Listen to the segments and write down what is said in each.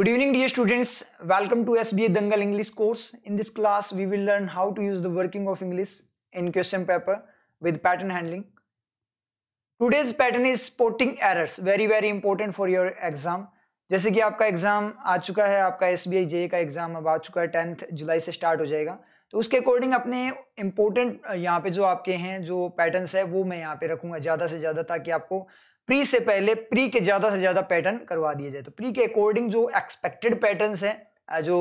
Good evening dear students, welcome to SBA Dangal English course. In this class we will learn how to use the working of English in question paper with pattern handling. Today's pattern is spotting errors, very very important for your exam. जैसे कि आपका exam आ चुका है आपका S B I का exam अब आ चुका है टेंथ जुलाई से स्टार्ट हो जाएगा तो उसके अकॉर्डिंग अपने इम्पोर्टेंट यहाँ पे जो आपके हैं जो पैटर्न्स है वो मैं यहाँ पे रखूँगा ज़्यादा से ज़्यादा ताकि आपको प्री से पहले प्री के ज़्यादा से ज़्यादा पैटर्न करवा दिए जाए तो प्री के अकॉर्डिंग जो एक्सपेक्टेड पैटर्न है जो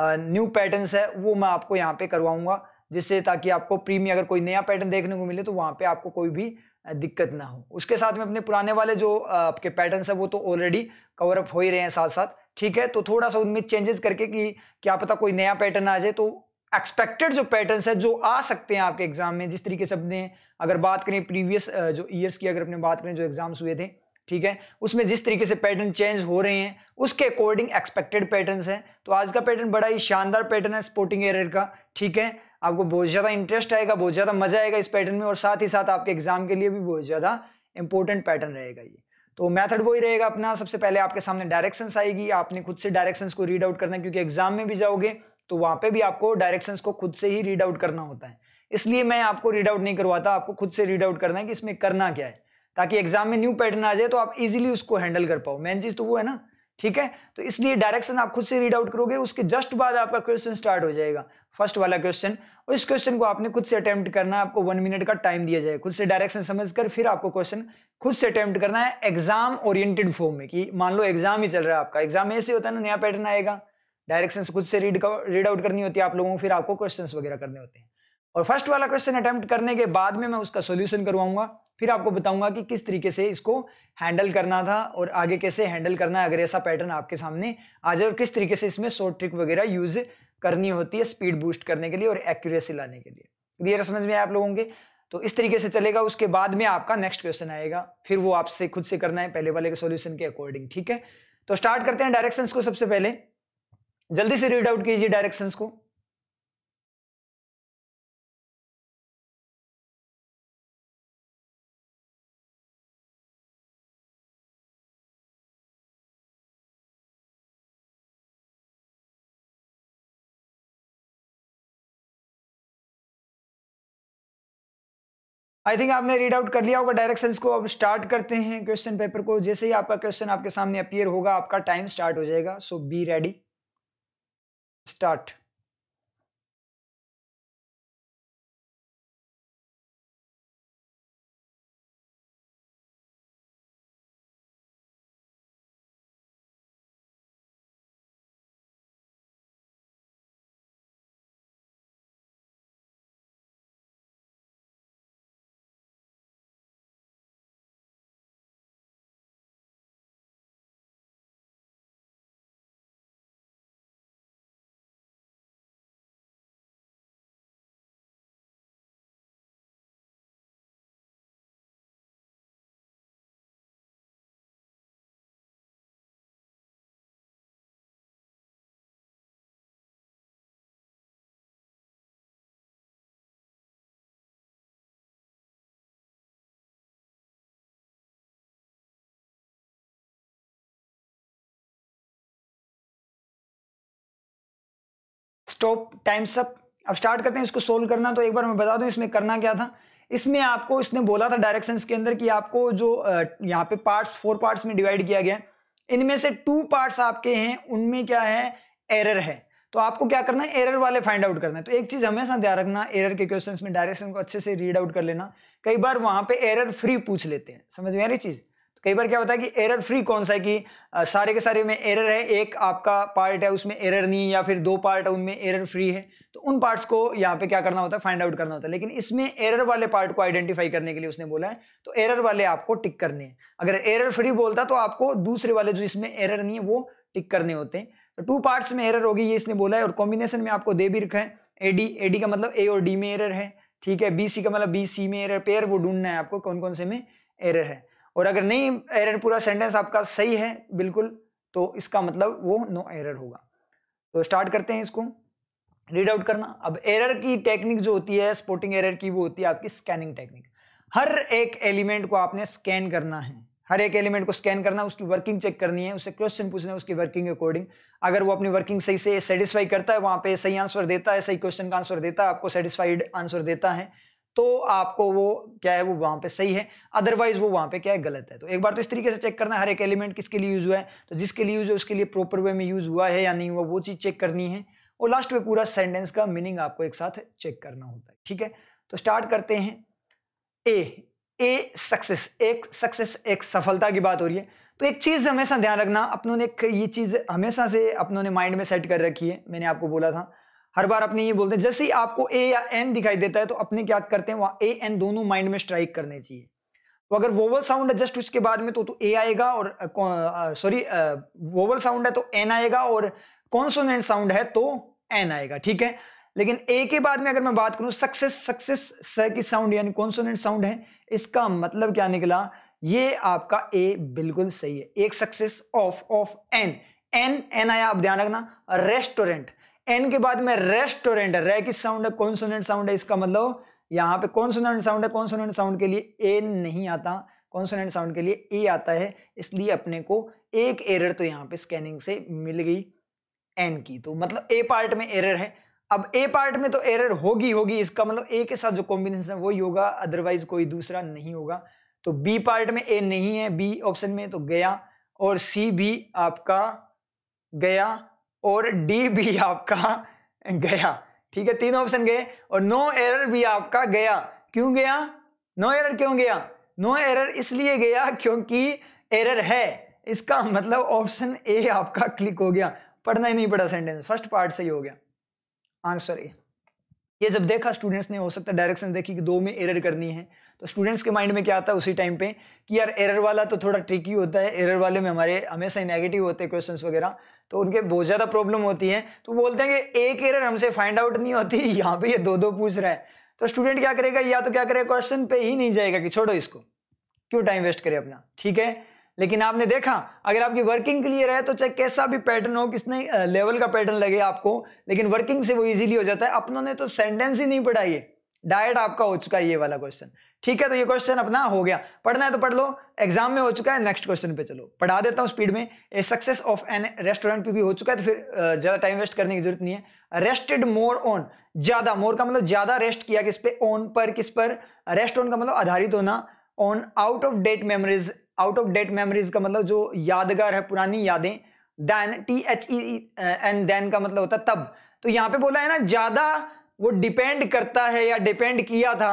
न्यू पैटर्न है वो मैं आपको यहाँ पे करवाऊंगा जिससे ताकि आपको प्री में अगर कोई नया पैटर्न देखने को मिले तो वहाँ पे आपको कोई भी दिक्कत ना हो उसके साथ में अपने पुराने वाले जो आपके पैटर्न है वो तो ऑलरेडी कवर अप हो ही रहे हैं साथ साथ ठीक है तो थोड़ा सा उनमें चेंजेस करके कि क्या पता कोई नया पैटर्न आ जाए तो एक्सपेक्टेड जो पैटर्न्स है जो आ सकते हैं आपके एग्जाम में जिस तरीके से अपने अगर बात करें प्रीवियस जो ईयर्स की अगर अपने बात करें जो एग्जाम्स हुए थे ठीक है उसमें जिस तरीके से पैटर्न चेंज हो रहे हैं उसके अकॉर्डिंग एक्सपेक्टेड पैटर्न्स हैं तो आज का पैटर्न बड़ा ही शानदार पैटर्न है स्पोर्टिंग एरियर का ठीक है आपको बहुत ज़्यादा इंटरेस्ट आएगा बहुत ज़्यादा मजा आएगा इस पैटर्न में और साथ ही साथ आपके एग्जाम के लिए भी बहुत ज़्यादा इंपॉर्टेंट पैटर्न रहेगा ये तो मेथड वही रहेगा अपना सबसे पहले आपके सामने डायरेक्शंस आएगी आपने खुद से डायरेक्शंस को रीड आउट करना क्योंकि एग्जाम में भी जाओगे तो वहां पे भी आपको डायरेक्शन को खुद से ही रीड आउट करना होता है इसलिए मैं आपको रीड आउट नहीं करवाता आपको खुद से रीड आउट करना है कि इसमें करना क्या है ताकि एग्जाम में न्यू पैटर्न आ जाए तो आप इजिली उसको हैंडल कर पाओ मेन चीज़ तो वो है ना ठीक है तो इसलिए डायरेक्शन आप खुद से रीड आउट करोगे उसके जस्ट बाद आपका क्वेश्चन स्टार्ट हो जाएगा फर्स्ट वाला क्वेश्चन और इस क्वेश्चन को आपने खुद से अटेम्प्ट करना है आपको वन मिनट का टाइम दिया जाएगा खुद से डायरेक्शन समझकर फिर आपको क्वेश्चन खुद से अटेम्प्ट करना है एग्जाम ओरिएंटेड फॉर्म में कि मान लो एग्जाम ही चल रहा है आपका एग्जाम ऐसे होता है ना नया पैटर्न आएगा डायरेक्शन खुद से रीड रीड आउट करनी होती है आप लोगों को फिर आपको क्वेश्चन वगैरह करने होते हैं और फर्स्ट वाला क्वेश्चन अटेम्प्ट करने के बाद में मैं उसका सोल्यूशन करवाऊंगा फिर आपको बताऊंगा कि किस तरीके से इसको हैंडल करना था और आगे कैसे हैंडल करना है अगर ऐसा पैटर्न आपके सामने आ जाए और किस तरीके से इसमें शॉर्ट ट्रिक वगैरह यूज करनी होती है स्पीड बूस्ट करने के लिए और एक्यूरेसी लाने के लिए क्लियर समझ में आया आप लोगों के तो इस तरीके से चलेगा उसके बाद में आपका नेक्स्ट क्वेश्चन आएगा फिर वो आपसे खुद से करना है पहले वाले के सोल्यूशन के अकॉर्डिंग ठीक है तो स्टार्ट करते हैं डायरेक्शन को सबसे पहले जल्दी से रीड आउट कीजिए डायरेक्शंस को आई थिंक आपने रीड आउट कर लिया होगा डायरेक्शंस को अब स्टार्ट करते हैं क्वेश्चन पेपर को जैसे ही आपका क्वेश्चन आपके सामने अपीयर होगा आपका टाइम स्टार्ट हो जाएगा so be ready start stop times up अब स्टार्ट करते हैं इसको सोल्व करना तो एक बार मैं बता दूं इसमें करना क्या था इसमें आपको इसने बोला था डायरेक्शंस के अंदर कि आपको जो यहाँ पे पार्ट्स फोर पार्ट्स में डिवाइड किया गया इनमें से टू पार्ट्स आपके हैं उनमें क्या है एरर है तो आपको क्या करना है एरर वाले फाइंड आउट करना है तो एक चीज हमेशा ध्यान रखना एरर के क्वेश्चंस में डायरेक्शन को अच्छे से रीड आउट कर लेना कई बार वहां पे एरर फ्री पूछ लेते हैं समझ में आ रही चीज़ कई बार क्या होता है कि एरर फ्री कौन सा है कि सारे के सारे में एरर है एक आपका पार्ट है उसमें एरर नहीं है या फिर दो पार्ट है उनमें एरर फ्री है तो उन पार्ट्स को यहाँ पे क्या करना होता है फाइंड आउट करना होता है लेकिन इसमें एरर वाले पार्ट को आइडेंटिफाई करने के लिए उसने बोला है तो एरर वाले आपको टिक करने हैं अगर एरर फ्री बोलता तो आपको दूसरे वाले जो इसमें एरर नहीं है वो टिक करने होते हैं तो टू पार्ट्स में एरर होगी ये इसने बोला है और कॉम्बिनेशन में आपको दे भी रखा है ए एडी का मतलब ए और डी में एरर है ठीक है बी सी का मतलब बी सी में एरर पेयर वो ढूंढना है आपको कौन कौन से में एरर है और अगर नहीं एरर पूरा सेंटेंस आपका सही है बिल्कुल तो इसका मतलब वो नो एरर होगा तो स्टार्ट करते हैं इसको रीड आउट करना अब एरर की टेक्निक जो होती है स्पोर्टिंग एरर की वो होती है आपकी स्कैनिंग टेक्निक हर एक एलिमेंट को आपने स्कैन करना है हर एक एलिमेंट को स्कैन करना है उसकी वर्किंग चेक करनी है उससे क्वेश्चन पूछना है उसकी वर्किंग अकॉर्डिंग अगर वो अपनी वर्किंग सही से सेटिस्फाई करता है वहां पे सही आंसर देता है सही क्वेश्चन का आंसर देता है आपको सेटिस्फाइड आंसर देता है तो आपको वो क्या है वो वहां पे सही है अदरवाइज वो वहां पे क्या है गलत है तो एक बार तो इस तरीके से चेक करना है हर एक एलिमेंट किसके लिए यूज़ हुआ है तो जिसके लिए यूज़ है उसके लिए प्रॉपर वे में यूज़ हुआ है या नहीं हुआ वो चीज़ चेक करनी है और लास्ट में पूरा सेंटेंस का मीनिंग आपको एक साथ चेक करना होता है ठीक है तो स्टार्ट करते हैं ए ए सक्सेस एक सक्सेस एक सफलता की बात हो रही है तो एक चीज़ हमेशा ध्यान रखना अपनों ने ये चीज़ हमेशा से अपनों ने माइंड में सेट कर रखी है मैंने आपको बोला था हर बार अपने ये बोलते हैं जैसे ही आपको ए या एन दिखाई देता है तो अपने क्या करते हैं वहां ए एन दोनों माइंड में स्ट्राइक करने चाहिए तो अगर वोवल साउंड है जस्ट उसके बाद में तो तो ए आएगा और सॉरी वोवल साउंड है तो एन आएगा और कॉन्सोनेंट साउंड है तो एन आएगा ठीक है लेकिन ए के बाद में अगर मैं बात करूं सक्सेस सक्सेस स की साउंड यानी कॉन्सोनेंट साउंड है इसका मतलब क्या निकला ये आपका ए बिल्कुल सही है एक success of of an an an आया आप ध्यान रखना रेस्टोरेंट एन के बाद में रेस्टोरेंट रे की साउंड है कॉन्सोनेंट साउंड है इसका मतलब यहाँ पे कॉन्सोनेंट साउंड है कॉन्सोनेंट साउंड के लिए एन नहीं आता कॉन्सोनेंट साउंड के लिए ए आता है इसलिए अपने को एक एरर तो यहाँ पे स्कैनिंग से मिल गई एन की तो मतलब ए पार्ट में एरर है अब ए पार्ट में तो एरर होगी होगी इसका मतलब ए के साथ जो कॉम्बिनेशन है वही होगा अदरवाइज कोई दूसरा नहीं होगा तो बी पार्ट में ए नहीं है बी ऑप्शन में तो गया और सी भी आपका गया और डी भी आपका गया ठीक है तीनों ऑप्शन गए और नो एरर भी आपका गया क्यों गया नो एरर क्यों गया नो एरर इसलिए गया क्योंकि एरर है इसका मतलब ऑप्शन ए आपका क्लिक हो गया पढ़ना ही नहीं पड़ा सेंटेंस फर्स्ट पार्ट से ही हो गया आंसर ए ये जब देखा स्टूडेंट्स ने हो सकता है डायरेक्शन देखी कि दो में एरर करनी है तो स्टूडेंट्स के माइंड में क्या आता है उसी टाइम पे कि यार एरर वाला तो थोड़ा ट्रिकी होता है एरर वाले में हमारे हमेशा ही नेगेटिव होते हैं क्वेश्चन वगैरह तो उनके बहुत ज़्यादा प्रॉब्लम होती है तो बोलते हैं कि एक एरर हमसे फाइंड आउट नहीं होती यहाँ पे ये दो दो पूछ रहा है तो स्टूडेंट क्या करेगा या तो क्या करेगा क्वेश्चन पे ही नहीं जाएगा कि छोड़ो इसको क्यों टाइम वेस्ट करे अपना ठीक है लेकिन आपने देखा अगर आपकी वर्किंग क्लियर है तो चाहे कैसा भी पैटर्न हो किसने लेवल का पैटर्न लगे आपको लेकिन वर्किंग से वो इजीली हो जाता है अपनों ने तो सेंटेंस ही नहीं पढ़ाई है डायरेक्ट आपका हो चुका है ये वाला क्वेश्चन ठीक है तो ये क्वेश्चन अपना हो गया पढ़ना है तो पढ़ लो एग्जाम में हो चुका है नेक्स्ट क्वेश्चन पे चलो पढ़ा देता हूँ स्पीड में a success of an restaurant क्योंकि हो चुका है तो फिर ज़्यादा टाइम वेस्ट करने की जरूरत नहीं है रेस्टेड मोर ऑन ज़्यादा मोर का मतलब ज़्यादा रेस्ट किया किस पे ऑन पर किस पर रेस्ट ऑन का मतलब आधारित होना on out of date memories out of date memories का मतलब जो यादगार है पुरानी यादें then T H E N then का मतलब होता है तब तो यहाँ पे बोला है ना ज़्यादा वो डिपेंड करता है या डिपेंड किया था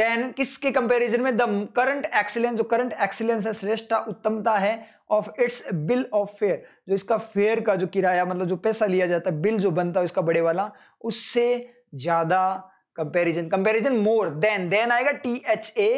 देन किसके कंपैरिजन में द करंट एक्सीलेंस जो करंट एक्सीलेंस है श्रेष्ठता उत्तमता है of its bill of fare जो इसका फेयर का जो किराया मतलब जो पैसा लिया जाता है बिल जो बनता है उसका बड़े वाला उससे ज़्यादा comparison comparison more than than आएगा T H A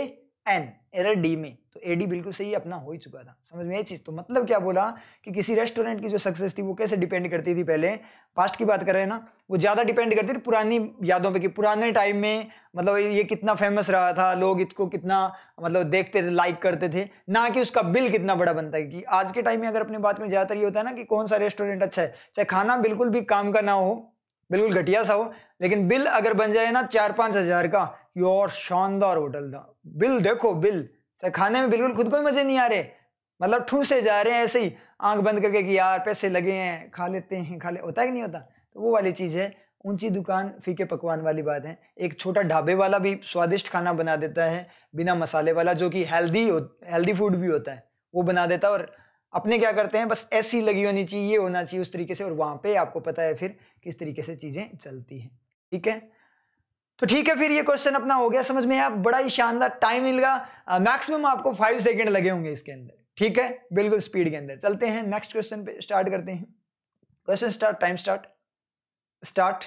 N error D में तो ए डी बिल्कुल सही अपना हो ही चुका था समझ में ये चीज़ तो मतलब क्या बोला कि किसी रेस्टोरेंट की जो सक्सेस थी वो कैसे डिपेंड करती थी पहले पास्ट की बात कर रहे हैं ना वो ज़्यादा डिपेंड करती थी पुरानी यादों पे कि पुराने टाइम में मतलब ये कितना फेमस रहा था लोग इसको कितना मतलब देखते थे लाइक करते थे ना कि उसका बिल कितना बड़ा बनता है कि आज के टाइम में अगर अपनी बात में ज़्यादातर ये होता है ना कि कौन सा रेस्टोरेंट अच्छा है चाहे खाना बिल्कुल भी काम का ना हो बिल्कुल घटिया सा हो लेकिन बिल अगर बन जाए ना चार पाँच हज़ार का प्योर और शानदार होटल था बिल देखो बिल चाहे खाने में बिल्कुल खुद को ही मजे नहीं आ रहे मतलब ठूसे जा रहे हैं ऐसे ही आंख बंद करके कि यार पैसे लगे हैं खा लेते हैं खा ले होता है कि नहीं होता तो वो वाली चीज़ है ऊंची दुकान फीके पकवान वाली बात है एक छोटा ढाबे वाला भी स्वादिष्ट खाना बना देता है बिना मसाले वाला जो कि हेल्दी हेल्दी फूड भी होता है वो बना देता है और अपने क्या करते हैं बस ऐसी लगी होनी चाहिए ये होना चाहिए उस तरीके से और वहाँ पे आपको पता है फिर किस तरीके से चीज़ें चलती हैं ठीक है तो ठीक है फिर ये क्वेश्चन अपना हो गया समझ में आप बड़ा ही शानदार टाइम मिलगा मैक्सिमम आपको फाइव सेकेंड लगे होंगे इसके अंदर ठीक है बिल्कुल स्पीड के अंदर चलते हैं नेक्स्ट क्वेश्चन पे स्टार्ट करते हैं question start time start start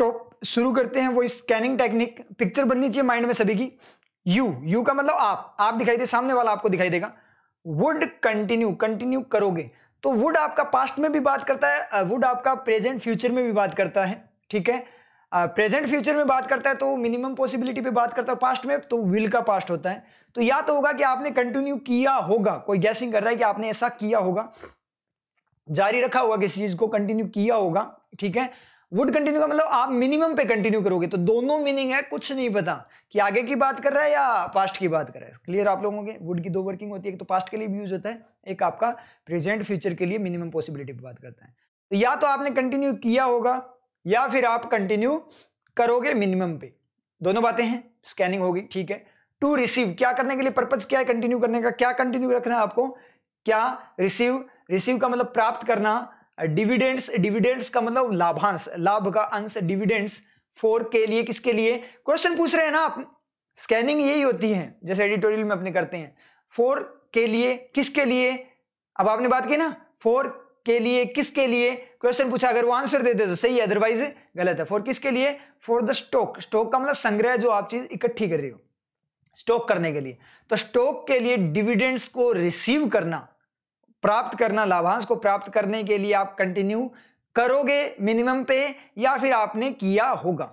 stop शुरू करते हैं वो स्कैनिंग टेक्निक पिक्चर बननी चाहिए माइंड में सभी की यू यू का मतलब आप आप दिखाई दे सामने वाला आपको दिखाई देगा वुड कंटिन्यू कंटिन्यू करोगे तो वुड आपका पास्ट में भी बात करता है वुड आपका प्रेजेंट फ्यूचर में भी बात करता है ठीक है प्रेजेंट uh, फ्यूचर में बात करता है तो मिनिमम पॉसिबिलिटी पे बात करता है पास्ट में तो विल का पास्ट होता है तो या तो होगा कि आपने कंटिन्यू किया होगा कोई गैसिंग कर रहा है कि आपने ऐसा किया होगा जारी रखा होगा किसी चीज को कंटिन्यू किया होगा ठीक है वुड कंटिन्यू का मतलब आप मिनिमम पे कंटिन्यू करोगे तो दोनों मीनिंग है कुछ नहीं पता कि आगे की बात कर रहा है या पास्ट की बात कर रहा है क्लियर आप लोगों के वुड की दो वर्किंग होती है एक तो पास्ट के लिए भी यूज होता है एक आपका प्रेजेंट फ्यूचर के लिए मिनिमम पॉसिबिलिटी पर बात करता है तो या तो आपने कंटिन्यू किया होगा या फिर आप कंटिन्यू करोगे मिनिमम पे दोनों बातें हैं स्कैनिंग होगी ठीक है टू रिसीव क्या करने के लिए पर्पज क्या है कंटिन्यू करने का क्या कंटिन्यू रखना है आपको क्या रिसीव रिसीव का मतलब प्राप्त करना डिविडेंड्स डिविडेंड्स का मतलब लाभांश लाभ का अंश डिविडेंड्स फोर के लिए किसके लिए क्वेश्चन पूछ रहे हैं ना आप स्कैनिंग यही होती है जैसे एडिटोरियल में अपने करते हैं फोर के लिए किसके लिए अब आपने बात की ना फोर के लिए किसके लिए क्वेश्चन पूछा अगर वो आंसर देते तो सही है अदरवाइज गलत है फोर किसके लिए फॉर द स्टॉक स्टॉक का मतलब संग्रह जो आप चीज इकट्ठी कर रहे हो स्टॉक करने के लिए तो स्टॉक के लिए डिविडेंड्स को रिसीव करना प्राप्त करना लाभांश को प्राप्त करने के लिए आप कंटिन्यू करोगे मिनिमम पे या फिर आपने किया होगा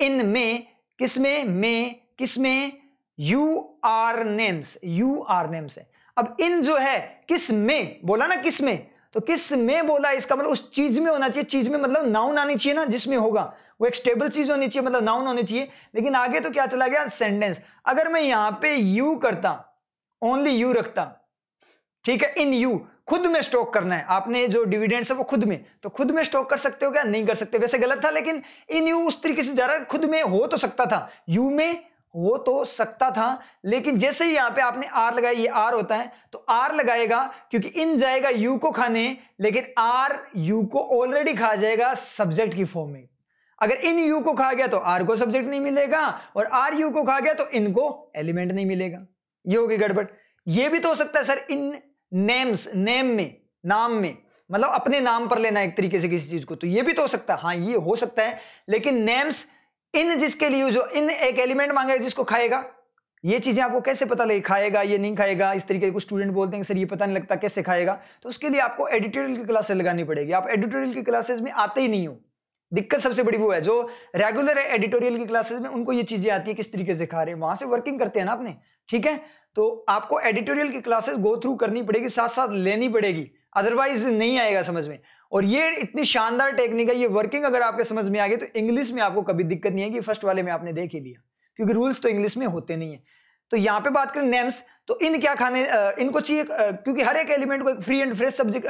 इनमें किसमें में किसमें you are names you are names है अब इन जो है किस में बोला ना किस में तो किस में बोला इसका मतलब उस चीज में होना चाहिए चीज में मतलब नाउन आनी चाहिए ना जिसमें होगा वो एक स्टेबल चीज होनी चाहिए मतलब नाउन होनी चाहिए लेकिन आगे तो क्या चला गया सेंटेंस अगर मैं यहां पे यू करता ओनली यू रखता ठीक है इन यू खुद में स्टॉक करना है आपने जो डिविडेंड्स है वो खुद में तो खुद में स्टॉक कर सकते हो क्या नहीं कर सकते वैसे गलत था लेकिन इन यू उस तरीके से जा रहा खुद में हो तो सकता था यू में हो तो सकता था लेकिन जैसे ही यहां पे आपने आर लगाया ये आर होता है तो आर लगाएगा क्योंकि इन जाएगा यू को खाने लेकिन आर यू को ऑलरेडी खा जाएगा सब्जेक्ट की फॉर्म में अगर इन यू को खा गया तो आर को सब्जेक्ट नहीं मिलेगा और आर यू को खा गया तो इनको एलिमेंट नहीं मिलेगा ये होगी गड़बड़ ये भी तो हो सकता है सर इन नेम्स नेम में नाम में मतलब अपने नाम पर लेना एक तरीके से किसी चीज को तो ये भी तो हो सकता है हाँ ये हो सकता है लेकिन नेम्स इन जिसके लिए जो इन एक एलिमेंट मांगेगा जिसको खाएगा ये चीजें आपको कैसे पता लगे खाएगा ये नहीं खाएगा इस तरीके के स्टूडेंट बोलते हैं सर ये पता नहीं लगता कैसे खाएगा तो उसके लिए आपको एडिटोरियल की क्लासेस लगानी पड़ेगी आप एडिटोरियल की क्लासेस में आते ही नहीं हो दिक्कत सबसे बड़ी वो है जो रेगुलर एडिटोरियल की क्लासेस में उनको ये चीजें आती है किस तरीके से खा रहे हैं वहां से वर्किंग करते हैं ना आपने ठीक है तो आपको एडिटोरियल की क्लासेस गो थ्रू करनी पड़ेगी साथ साथ लेनी पड़ेगी अदरवाइज नहीं आएगा समझ में और ये इतनी शानदार टेक्निक है ये वर्किंग अगर आपके समझ में आ गई तो इंग्लिश में आपको कभी दिक्कत नहीं आएगी फर्स्ट वाले में आपने देख ही लिया क्योंकि रूल्स तो इंग्लिश में होते नहीं है तो यहाँ पे बात करें नेम्स तो इन क्या खाने इनको चाहिए क्योंकि हर एक एलिमेंट को एक free and fresh subject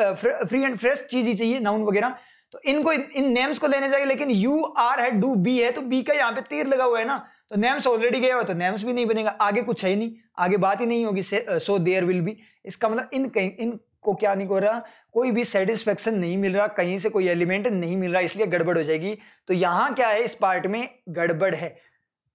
free and fresh चीज ही चाहिए नाउन वगैरह तो इनको इन नेम्स को लेने जाएंगे लेकिन यू आर है डू बी है तो बी का यहाँ पे तीर लगा हुआ है ना तो नेम्स ऑलरेडी गया हो तो नेम्स भी नहीं बनेगा आगे कुछ है ही नहीं आगे बात ही नहीं होगी सो देयर विल बी इसका मतलब इन कहीं इन को क्या नहीं हो रहा कोई भी सेटिस्फेक्शन नहीं मिल रहा कहीं से कोई एलिमेंट नहीं मिल रहा इसलिए गड़बड़ हो जाएगी तो यहाँ क्या है इस पार्ट में गड़बड़ है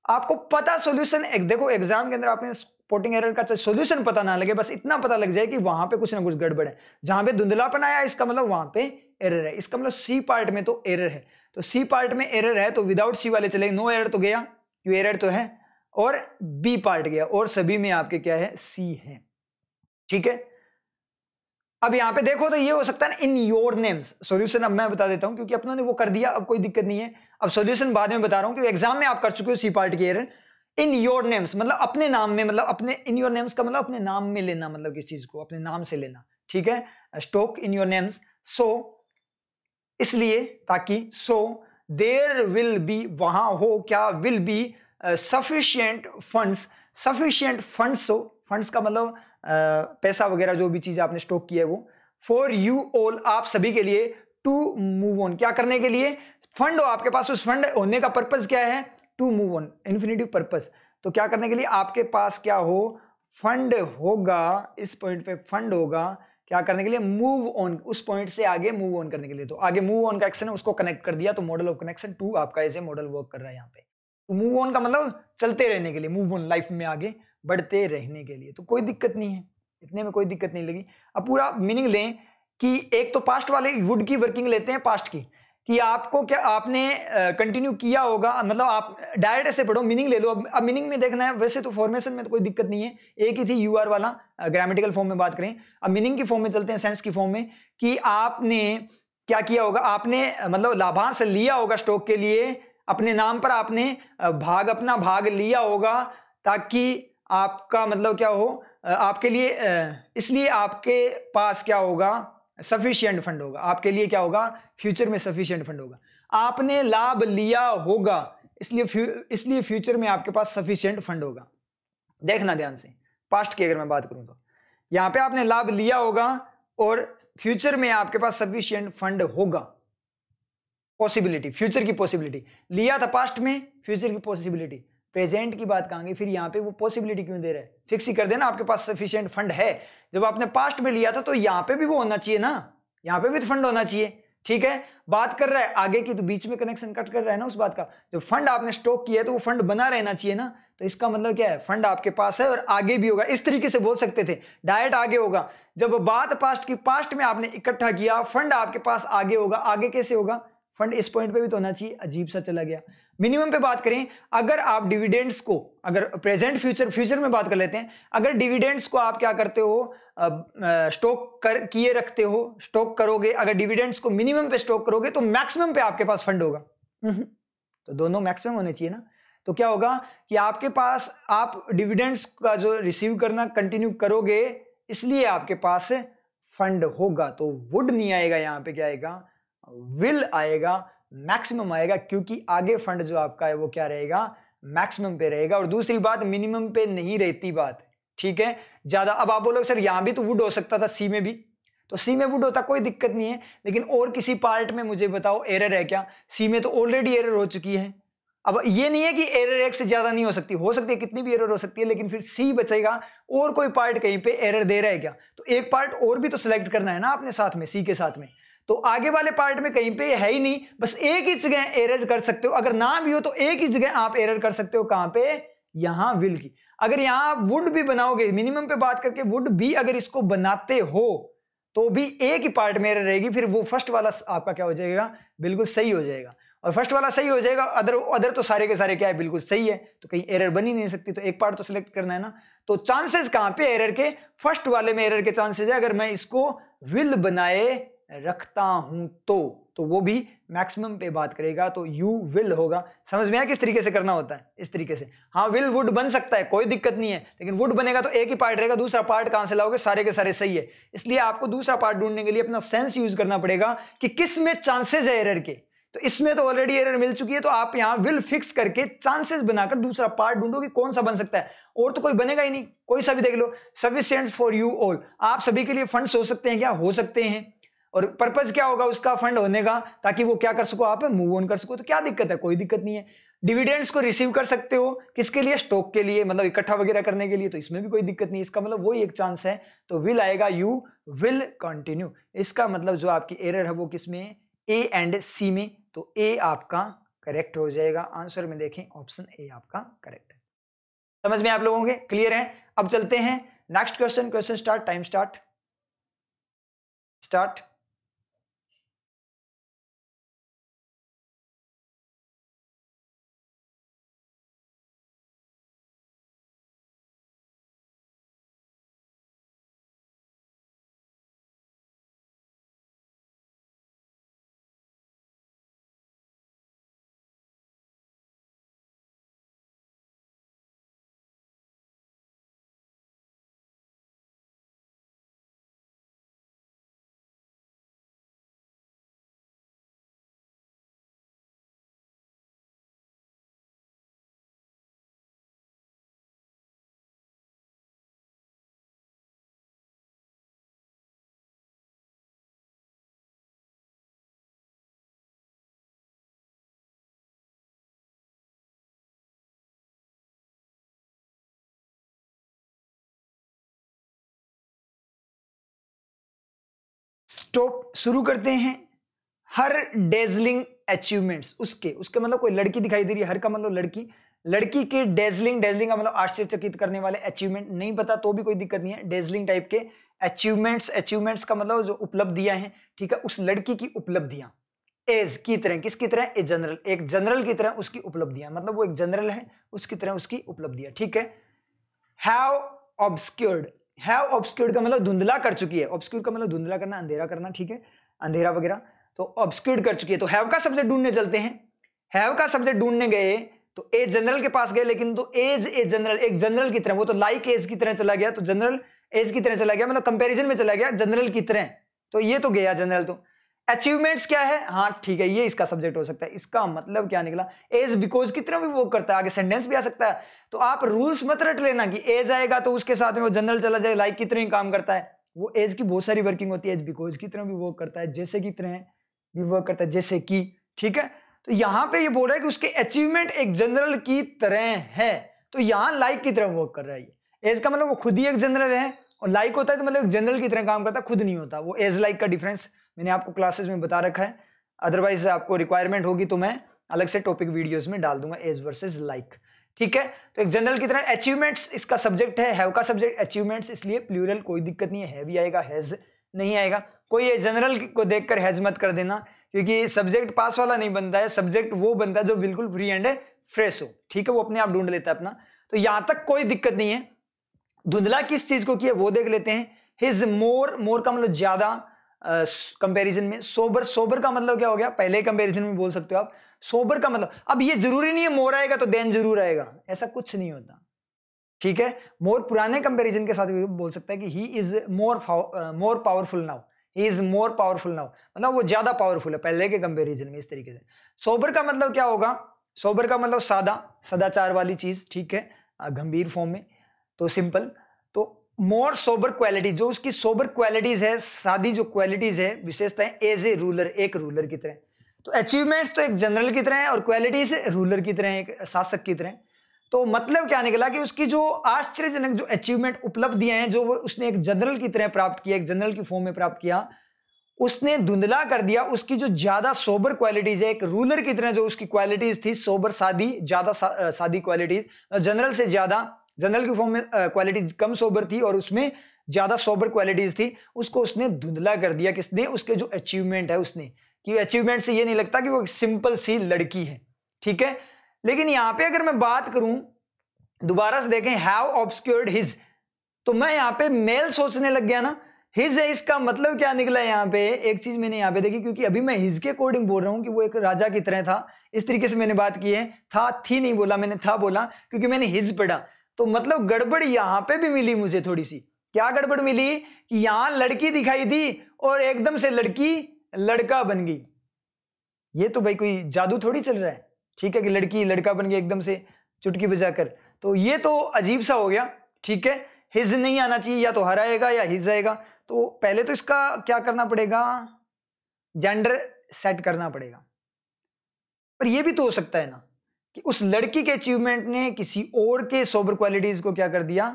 आपको पता सोल्यूशन एक देखो एग्जाम के अंदर आपने स्पोर्टिंग एरर का सोल्यूशन पता ना लगे बस इतना पता लग जाए कि वहां पे कुछ ना कुछ गड़बड़ है जहां पे धुंधलापन आया इसका मतलब वहां पे एरर है इसका मतलब सी पार्ट में तो एरर है तो सी पार्ट में एरर है तो विदाउट सी वाले चले नो एरर तो गया एरर तो है और बी पार्ट गया और सभी में आपके क्या है सी है ठीक है अब यहां पे देखो तो ये हो सकता है इन योर नेम्स सॉल्यूशन अब मैं बता देता हूं क्योंकि अपनों ने वो कर दिया अब कोई दिक्कत नहीं है अब सॉल्यूशन बाद में बता रहा हूं क्योंकि एग्जाम में आप कर चुके हो सी पार्ट के एरर इन योर नेम्स मतलब अपने नाम में मतलब अपने इन योर नेम्स का मतलब अपने नाम में लेना मतलब किस चीज को अपने नाम से लेना ठीक है stock in your names so इसलिए ताकि सो देर विल बी वहाँ हो क्या will be sufficient funds sufficient funds हो फंड्स का मतलब uh, पैसा वगैरह जो भी चीज़ आपने स्टॉक की है वो फॉर यू ऑल आप सभी के लिए टू मूव ऑन क्या करने के लिए फंड हो आपके पास उस फंड होने का पर्पज़ क्या है to move on infinitive purpose तो क्या करने के लिए आपके पास क्या हो फंड होगा इस पॉइंट पे फंड होगा क्या करने के लिए मूव ऑन उस पॉइंट से आगे मूव ऑन करने के लिए तो आगे मूव ऑन का एक्शन है उसको कनेक्ट कर दिया तो मॉडल ऑफ कनेक्शन टू आपका ऐसे मॉडल वर्क कर रहा है यहाँ पे तो मूव ऑन का मतलब चलते रहने के लिए मूव ऑन लाइफ में आगे बढ़ते रहने के लिए तो कोई दिक्कत नहीं है इतने में कोई दिक्कत नहीं लगी अब पूरा मीनिंग लें कि एक तो पास्ट वाले वुड की वर्किंग लेते हैं पास्ट की कि आपको क्या आपने कंटिन्यू किया होगा मतलब आप डायरेक्ट ऐसे पढ़ो मीनिंग ले लो अब अब मीनिंग में देखना है वैसे तो फॉर्मेशन में तो कोई दिक्कत नहीं है एक ही थी यू आर वाला ग्रामेटिकल फॉर्म में बात करें अब मीनिंग की फॉर्म में चलते हैं सेंस की फॉर्म में कि आपने क्या किया होगा आपने मतलब लाभांश लिया होगा स्टॉक के लिए अपने नाम पर आपने भाग अपना भाग लिया होगा ताकि आपका मतलब क्या हो आपके लिए इसलिए आपके पास क्या होगा सफिशियंट फंड होगा आपके लिए क्या होगा फ्यूचर में सफिशियंट फंड होगा आपने लाभ लिया होगा इसलिए इसलिए फ्यूचर में आपके पास सफिशियंट फंड होगा देखना ध्यान से पास्ट की अगर मैं बात करूं तो यहां पे आपने लाभ लिया होगा और फ्यूचर में आपके पास सफिशियंट फंड होगा पॉसिबिलिटी फ्यूचर की पॉसिबिलिटी लिया था पास्ट में फ्यूचर की पॉसिबिलिटी प्रेजेंट की बात कहेंगे फिर यहाँ पे वो पॉसिबिलिटी क्यों दे रहा है फिक्स ही कर देना आपके पास सफिशियंट फंड है जब आपने पास्ट में लिया था तो यहाँ पे भी वो होना चाहिए ना यहाँ पे भी फंड तो होना चाहिए ठीक है बात कर रहा है आगे की तो बीच में कनेक्शन कट कर रहा है ना उस बात का जब फंड आपने स्टॉक किया है तो वो फंड बना रहना चाहिए ना तो इसका मतलब क्या है फंड आपके पास है और आगे भी होगा इस तरीके से बोल सकते थे डायरेक्ट आगे होगा जब बात पास्ट की पास्ट में आपने इकट्ठा किया फंड आपके पास आगे होगा आगे कैसे होगा फंड इस पॉइंट पे भी तो होना चाहिए अजीब सा चला गया मिनिमम पे बात करें अगर आप डिविडेंड्स को अगर प्रेजेंट फ्यूचर फ्यूचर में बात कर लेते हैं अगर डिविडेंड्स को आप क्या करते हो स्टॉक कर किए रखते हो स्टॉक करोगे अगर डिविडेंड्स को मिनिमम पे स्टॉक करोगे तो मैक्सिमम पे आपके पास फंड होगा तो दोनों मैक्सिमम होने चाहिए ना तो क्या होगा कि आपके पास आप डिविडेंड्स का जो रिसीव करना कंटिन्यू करोगे इसलिए आपके पास फंड होगा तो वुड नहीं आएगा यहाँ पे क्या आएगा विल आएगा मैक्सिमम आएगा क्योंकि आगे फंड जो आपका है वो क्या रहेगा मैक्सिमम पे रहेगा और दूसरी बात मिनिमम पे नहीं रहती बात ठीक है ज़्यादा अब आप बोलोगे सर यहां भी तो वुड हो सकता था सी में भी तो सी में वुड होता कोई दिक्कत नहीं है लेकिन और किसी पार्ट में मुझे बताओ एरर है क्या सी में तो ऑलरेडी एरर हो चुकी है अब ये नहीं है कि एरर एक से ज़्यादा नहीं हो सकती हो सकती है कितनी भी एरर हो सकती है लेकिन फिर सी बचेगा और कोई पार्ट कहीं पे एरर दे रहा है क्या तो एक पार्ट और भी तो सिलेक्ट करना है ना आपने साथ में सी के साथ में तो आगे वाले पार्ट में कहीं पे है ही नहीं बस एक ही जगह एरर कर सकते हो अगर ना भी हो तो एक ही जगह आप एरर कर सकते हो कहां पे यहां विल की अगर यहां वुड भी बनाओगे मिनिमम पे बात करके वुड भी अगर इसको बनाते हो तो भी एक ही पार्ट में एरर रहेगी फिर वो फर्स्ट वाला आपका क्या हो जाएगा बिल्कुल सही हो जाएगा और फर्स्ट वाला सही हो जाएगा अदर अदर तो सारे के सारे क्या है बिल्कुल सही है तो कहीं एरर बन ही नहीं सकती तो एक पार्ट तो सिलेक्ट करना है ना तो चांसेस कहां पे एरर के फर्स्ट वाले में एरर के चांसेस है अगर मैं इसको विल बनाए रखता हूं तो तो वो भी मैक्सिमम पे बात करेगा तो यू विल होगा समझ में आया किस तरीके से करना होता है इस तरीके से हाँ विल वुड बन सकता है कोई दिक्कत नहीं है लेकिन वुड बनेगा तो एक ही पार्ट रहेगा दूसरा पार्ट कहां से लाओगे सारे के सारे सही है इसलिए आपको दूसरा पार्ट ढूंढने के लिए अपना सेंस यूज करना पड़ेगा कि किस में चांसेज है एरर के तो इसमें तो ऑलरेडी एरर मिल चुकी है तो आप यहां विल फिक्स करके चांसेस बनाकर दूसरा पार्ट ढूंढो कि कौन सा बन सकता है और तो कोई बनेगा ही नहीं कोई सा भी देख लो सर्विस फॉर यू ऑल आप सभी के लिए फंड्स हो सकते हैं क्या हो सकते हैं और पर्पज क्या होगा उसका फंड होने का ताकि वो क्या कर सको आप मूव ऑन कर सको तो क्या दिक्कत है कोई दिक्कत नहीं है डिविडेंड्स को रिसीव कर सकते हो किसके लिए स्टॉक के लिए मतलब इकट्ठा वगैरह करने के लिए तो इसमें भी कोई दिक्कत नहीं इसका मतलब वही एक चांस है तो विल आएगा यू विल कंटिन्यू इसका मतलब जो आपकी एरर है वो किस में ए एंड सी में तो ए आपका करेक्ट हो जाएगा आंसर में देखें ऑप्शन ए आपका करेक्ट है समझ में आप लोगों के क्लियर है अब चलते हैं next question question start time start start stop शुरू करते हैं हर डेजलिंग अचीवमेंट्स उसके उसके मतलब कोई लड़की दिखाई दे रही है हर का मतलब लड़की लड़की के डेजलिंग डेजलिंग का मतलब आश्चर्यचकित करने वाले अचीवमेंट नहीं पता तो भी कोई दिक्कत नहीं है डेजलिंग टाइप के अचीवमेंट्स अचीवमेंट्स का मतलब जो उपलब्धियां हैं ठीक है उस लड़की की उपलब्धियां एज की तरह किसकी तरह ए जनरल एक जनरल की तरह उसकी उपलब्धियां मतलब वो एक जनरल है उसकी तरह उसकी उपलब्धियां ठीक है हैव ऑब्सक्योर्ड हैव ऑब्सक्यूर्ड का मतलब धुंधला कर चुकी है ऑब्स्क्यूर का मतलब धुंधला करना अंधेरा करना ठीक है अंधेरा वगैरह तो ऑब्सक्यूर्ड कर चुकी है तो हैव का सब्जेक्ट ढूंढने चलते हैं हैव का सब्जेक्ट ढूंढने गए तो ए जनरल के पास गए लेकिन तो एज ए जनरल एक जनरल की तरह वो तो लाइक एज की तरह चला गया तो जनरल एज की तरह चला गया मतलब कंपैरिजन में चला गया जनरल की तरह तो ये तो गया जनरल तो अचीवमेंट्स क्या है हाँ ठीक है ये इसका सब्जेक्ट हो सकता है इसका मतलब क्या निकला एज बिकॉज की तरह भी वो करता है आगे सेंटेंस भी आ सकता है तो आप रूल्स मत रट लेना कि एज आएगा तो उसके साथ में वो जनरल चला जाए लाइक की तरह ही काम करता है वो एज की बहुत सारी वर्किंग होती है एज बिकॉज की तरह भी वर्क करता है जैसे की तरह भी वर्क करता है जैसे कि ठीक है तो यहाँ पे ये बोल रहा है कि उसके अचीवमेंट एक जनरल की तरह है तो यहाँ लाइक की तरह वर्क कर रहा है ये एज का मतलब वो खुद ही एक जनरल है और लाइक होता है तो मतलब एक जनरल की तरह काम करता है खुद नहीं होता वो एज लाइक का डिफरेंस मैंने आपको क्लासेस में बता रखा है अदरवाइज आपको रिक्वायरमेंट होगी तो मैं अलग से टॉपिक वीडियोस में डाल दूंगा एज वर्सेज लाइक ठीक है तो एक जनरल की तरह अचीवमेंट्स इसका सब्जेक्ट है हैव का सब्जेक्ट अचीवमेंट्स इसलिए प्लूरल कोई दिक्कत नहीं है भी आएगा हैज नहीं आएगा कोई जनरल को देखकर हैज मत कर देना क्योंकि सब्जेक्ट पास वाला नहीं बनता है सब्जेक्ट वो बनता है जो बिल्कुल फ्री एंड फ्रेश हो ठीक है वो अपने आप ढूंढ लेता है अपना तो यहां तक कोई दिक्कत नहीं है धुंधला किस चीज को किया वो देख लेते हैं हिज मोर मोर का मतलब ज्यादा कंपैरिजन में सोबर सोबर का मतलब क्या हो गया पहले कंपैरिजन में बोल सकते हो आप सोबर का मतलब अब ये जरूरी नहीं है मोर आएगा तो देन जरूर आएगा ऐसा कुछ नहीं होता ठीक है मोर पुराने कंपैरिजन के साथ भी बोल सकता है कि he is more more powerful now he is more powerful now मतलब वो ज्यादा पावरफुल है पहले के कंपेरिजन में इस तरीके से सोबर का मतलब क्या होगा सोबर का मतलब सादा सदाचार वाली चीज ठीक है गंभीर फॉर्म में तो सिंपल मोर सोबर क्वालिटी जो उसकी सोबर क्वालिटीज है सादी जो क्वालिटीज है विशेषताएं एज ए रूलर एक रूलर की तरह तो अचीवमेंट्स तो एक जनरल की तरह है और क्वालिटीज रूलर की तरह एक शासक की तरह तो मतलब क्या निकला कि उसकी जो आश्चर्यजनक जो अचीवमेंट उपलब्धियां हैं जो वो उसने एक जनरल की तरह प्राप्त किया एक जनरल की फॉर्म में प्राप्त किया उसने धुंधला कर दिया उसकी जो ज्यादा सोबर क्वालिटीज है एक रूलर की तरह जो उसकी क्वालिटीज थी सोबर सादी ज्यादा सा, सादी क्वालिटीज जनरल से ज्यादा जनरल की फॉर्म में क्वालिटी कम सोबर थी और उसमें ज़्यादा सोबर क्वालिटीज़ थी उसको उसने धुंधला कर दिया किसने उसके जो अचीवमेंट है उसने कि अचीवमेंट से ये नहीं लगता कि वो एक सिंपल सी लड़की है ठीक है लेकिन यहाँ पे अगर मैं बात करूं दोबारा से देखें हैव ऑब्सक्योर्ड हिज तो मैं यहाँ पे मेल सोचने लग गया ना हिज है इसका मतलब क्या निकला यहां पे एक चीज मैंने यहाँ पे देखी क्योंकि अभी मैं हिज के अकॉर्डिंग बोल रहा हूँ कि वो एक राजा की तरह था इस तरीके से मैंने बात की है था थी नहीं बोला मैंने था बोला क्योंकि मैंने हिज पढ़ा तो मतलब गड़बड़ यहां पे भी मिली मुझे थोड़ी सी क्या गड़बड़ मिली कि लड़की दिखाई दी और एकदम से लड़की लड़का बन गई ये तो भाई कोई जादू थोड़ी चल रहा है ठीक है कि लड़की लड़का बन गया एकदम से चुटकी बजाकर तो ये तो अजीब सा हो गया ठीक है हिज नहीं आना चाहिए या तो हर आएगा या हिज आएगा तो पहले तो इसका क्या करना पड़ेगा जेंडर सेट करना पड़ेगा पर ये भी तो हो सकता है ना कि उस लड़की के अचीवमेंट ने किसी और के सोबर क्वालिटीज को क्या कर दिया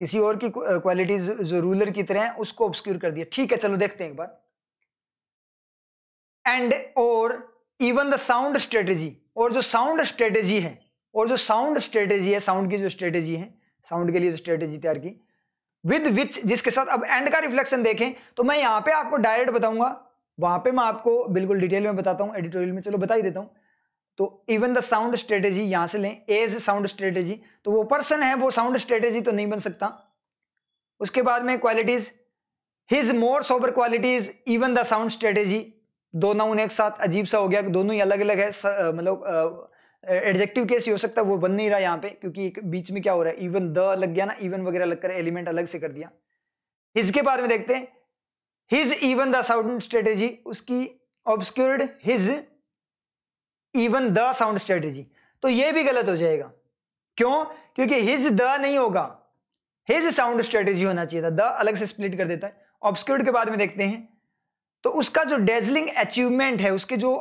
किसी और की क्वालिटीज जो रूलर की तरह है उसको ऑब्सक्यूर कर दिया ठीक है चलो देखते हैं एक बार एंड और इवन द साउंड स्ट्रेटेजी और जो साउंड स्ट्रेटेजी है और जो साउंड स्ट्रेटेजी है साउंड की जो स्ट्रेटेजी है साउंड के लिए जो स्ट्रेटेजी तैयार की विद विच जिसके साथ अब एंड का रिफ्लेक्शन देखें तो मैं यहां पे आपको डायरेक्ट बताऊंगा वहां पे मैं आपको बिल्कुल डिटेल में बताता हूँ एडिटोरियल में चलो बता ही देता हूं तो इवन द साउंड स्ट्रेटेजी यहां से लें एज साउंड स्ट्रेटेजी तो वो पर्सन है वो साउंड स्ट्रेटेजी तो नहीं बन सकता उसके बाद में qualities his more sober qualities even the sound strategy दो नाउन एक साथ अजीब सा हो गया दोनों ही अलग अलग है मतलब एडजेक्टिव केस ही हो सकता है वो बन नहीं रहा यहाँ पे क्योंकि बीच में क्या हो रहा है इवन द लग गया ना इवन वगैरह लगकर एलिमेंट अलग से कर दिया इसके बाद में देखते हैं his even the sound strategy उसकी obscured his even the sound strategy तो ये भी गलत हो जाएगा क्यों क्योंकि हिज द नहीं होगा हिज साउंड स्ट्रेटेजी होना चाहिए था द अलग से स्प्लिट कर देता है ऑब्सक्यूट के बाद में देखते हैं तो उसका जो डेजलिंग अचीवमेंट है उसके जो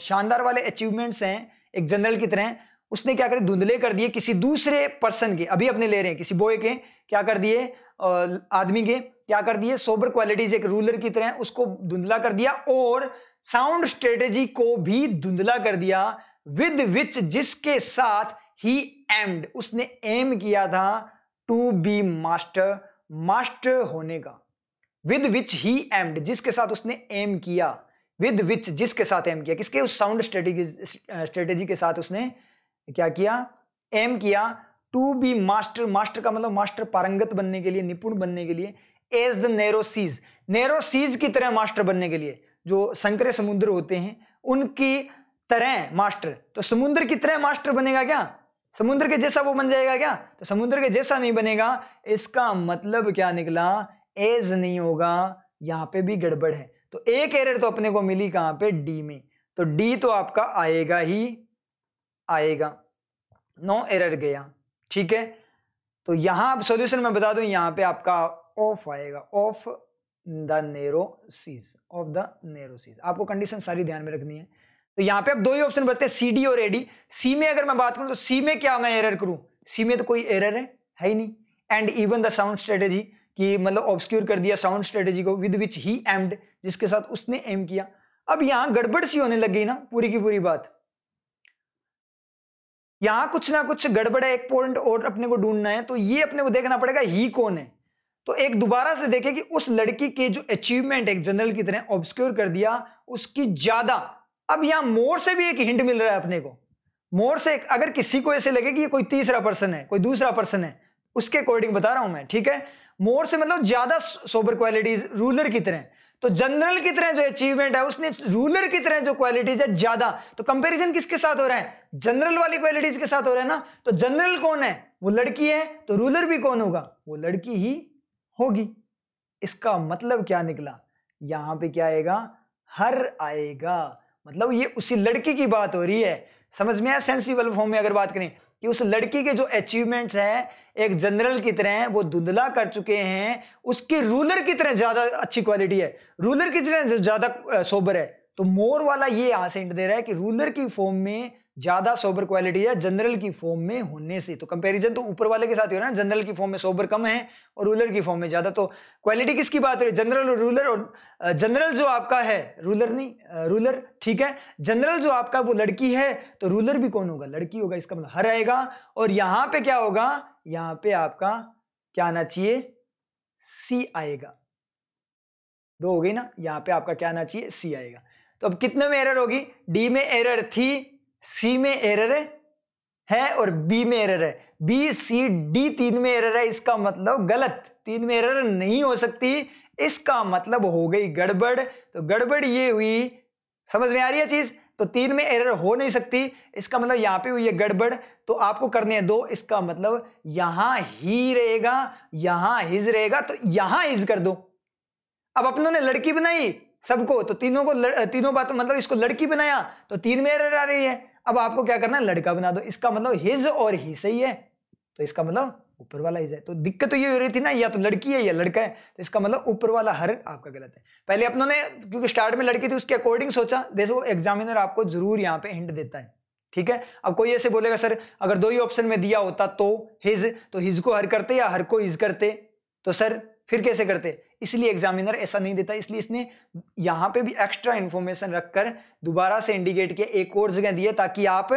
शानदार वाले अचीवमेंट्स हैं एक जनरल की तरह उसने क्या कर धुंधले कर दिए किसी दूसरे पर्सन के अभी अपने ले रहे हैं किसी बॉय के क्या कर दिए आदमी के क्या कर दिए सोबर क्वालिटीज एक रूलर की तरह उसको धुंधला कर दिया और साउंड स्ट्रेटेजी को भी धुंधला कर दिया विद विच जिसके साथ ही एम्ड उसने एम किया था टू बी मास्टर मास्टर होने का विद विच ही एम्ड जिसके साथ उसने एम किया विद विच जिसके साथ एम किया किसके उस साउंड स्ट्रेटेजी स्ट्रेटेजी के साथ उसने क्या किया एम किया टू बी मास्टर मास्टर का मतलब मास्टर पारंगत बनने के लिए निपुण बनने के लिए एज द नेरोसीज नेरोसीज की तरह मास्टर बनने के लिए जो संकरे समुद्र होते हैं उनकी तरह मास्टर तो समुद्र की तरह मास्टर बनेगा क्या समुद्र के जैसा वो बन जाएगा क्या तो समुद्र के जैसा नहीं बनेगा इसका मतलब क्या निकला एज नहीं होगा यहां पे भी गड़बड़ है तो एक एरर तो अपने को मिली कहां पे डी में तो डी तो आपका आएगा ही आएगा नो एरर गया ठीक है तो यहां आप सॉल्यूशन में बता दू यहां पे आपका ऑफ आएगा of the narrow seas of the narrow seas आपको कंडीशन सारी ध्यान में रखनी है तो यहां पे अब दो ही ऑप्शन बचते हैं सी डी और एडी सी में अगर मैं बात करूं तो सी में क्या मैं एरर करूं सी में तो कोई एरर है है ही नहीं and even the sound strategy कि मतलब ऑब्सक्योर कर दिया साउंड स्ट्रेटेजी को विद विच ही एम्ड जिसके साथ उसने एम किया अब यहां गड़बड़ सी होने लग गई ना पूरी की पूरी बात यहां कुछ ना कुछ गड़बड़ है एक पॉइंट और अपने को ढूंढना है तो ये अपने को देखना पड़ेगा ही कौन है तो एक दोबारा से देखें कि उस लड़की के जो अचीवमेंट एक जनरल की तरह ऑब्सक्योर कर दिया उसकी ज्यादा अब यहां मोर से भी एक हिंट मिल रहा है अपने को मोर से अगर किसी को ऐसे लगे कि ये कोई तीसरा पर्सन है कोई दूसरा पर्सन है उसके अकॉर्डिंग बता रहा हूं मैं ठीक है मोर से मतलब ज्यादा सोबर क्वालिटीज रूलर की तरह तो जनरल की तरह जो अचीवमेंट है उसने रूलर की तरह जो क्वालिटीज है ज्यादा तो कंपैरिजन किसके साथ हो रहा है जनरल वाली क्वालिटीज के साथ हो रहा है ना तो जनरल कौन है वो लड़की है तो रूलर भी कौन होगा वो लड़की ही होगी इसका मतलब क्या निकला यहां पे क्या आएगा हर आएगा मतलब ये उसी लड़की की बात हो रही है समझ में आया सेंसिबल फॉर्म में अगर बात करें कि उस लड़की के जो अचीवमेंट्स हैं एक जनरल की तरह वो धुंधला कर चुके हैं उसकी रूलर की तरह ज्यादा अच्छी क्वालिटी है रूलर की तरह ज्यादा सोबर है तो मोर वाला ये यहां से इंट दे रहा है कि रूलर की फॉर्म में ज्यादा सोबर क्वालिटी है जनरल की फॉर्म में होने से तो कंपैरिजन तो ऊपर वाले के साथ ही हो रहा है जनरल की फॉर्म में सोबर कम है और रूलर की फॉर्म में ज्यादा तो क्वालिटी किसकी बात हो रही है जनरल और रूलर और जनरल जो आपका है रूलर नहीं रूलर ठीक है जनरल जो आपका वो लड़की है तो रूलर भी कौन होगा लड़की होगा इसका मतलब हर आएगा और यहां पर क्या होगा यहां पर आपका क्या आना चाहिए सी आएगा दो हो गई ना यहां पे आपका क्या आना चाहिए सी आएगा तो अब कितने में एरर होगी डी में एरर थी सी में एरर है है और बी में एरर है बी सी डी तीन में एरर है इसका मतलब गलत तीन में एरर नहीं हो सकती इसका मतलब हो गई गड़बड़ तो गड़बड़ ये हुई समझ में आ रही है चीज तो तीन में एरर हो नहीं सकती इसका मतलब यहां पे हुई है गड़बड़ तो आपको करने हैं दो इसका मतलब यहां ही रहेगा यहां हिज रहेगा तो यहां हिज कर दो अब अपनों ने लड़की बनाई सबको तो तीनों को तीनों बातों मतलब इसको लड़की बनाया तो तीन में एरर आ रही है अब आपको क्या करना है लड़का बना दो इसका मतलब हिज और ही सही है तो इसका मतलब ऊपर वाला हिज है तो दिक्कत तो ये हो रही थी ना या तो लड़की है या लड़का है तो इसका मतलब ऊपर वाला हर आपका गलत है पहले अपनों ने क्योंकि स्टार्ट में लड़की थी उसके अकॉर्डिंग सोचा देखो एग्जामिनर आपको जरूर यहाँ पे हिंट देता है ठीक है अब कोई ऐसे बोलेगा सर अगर दो ही ऑप्शन में दिया होता तो हिज तो हिज को हर करते या हर को हिज करते तो सर फिर कैसे करते इसलिए एग्जामिनर ऐसा नहीं देता इसलिए इसने यहाँ पे भी एक्स्ट्रा इन्फॉर्मेशन रखकर दोबारा से इंडिकेट किया एक और जगह दिए ताकि आप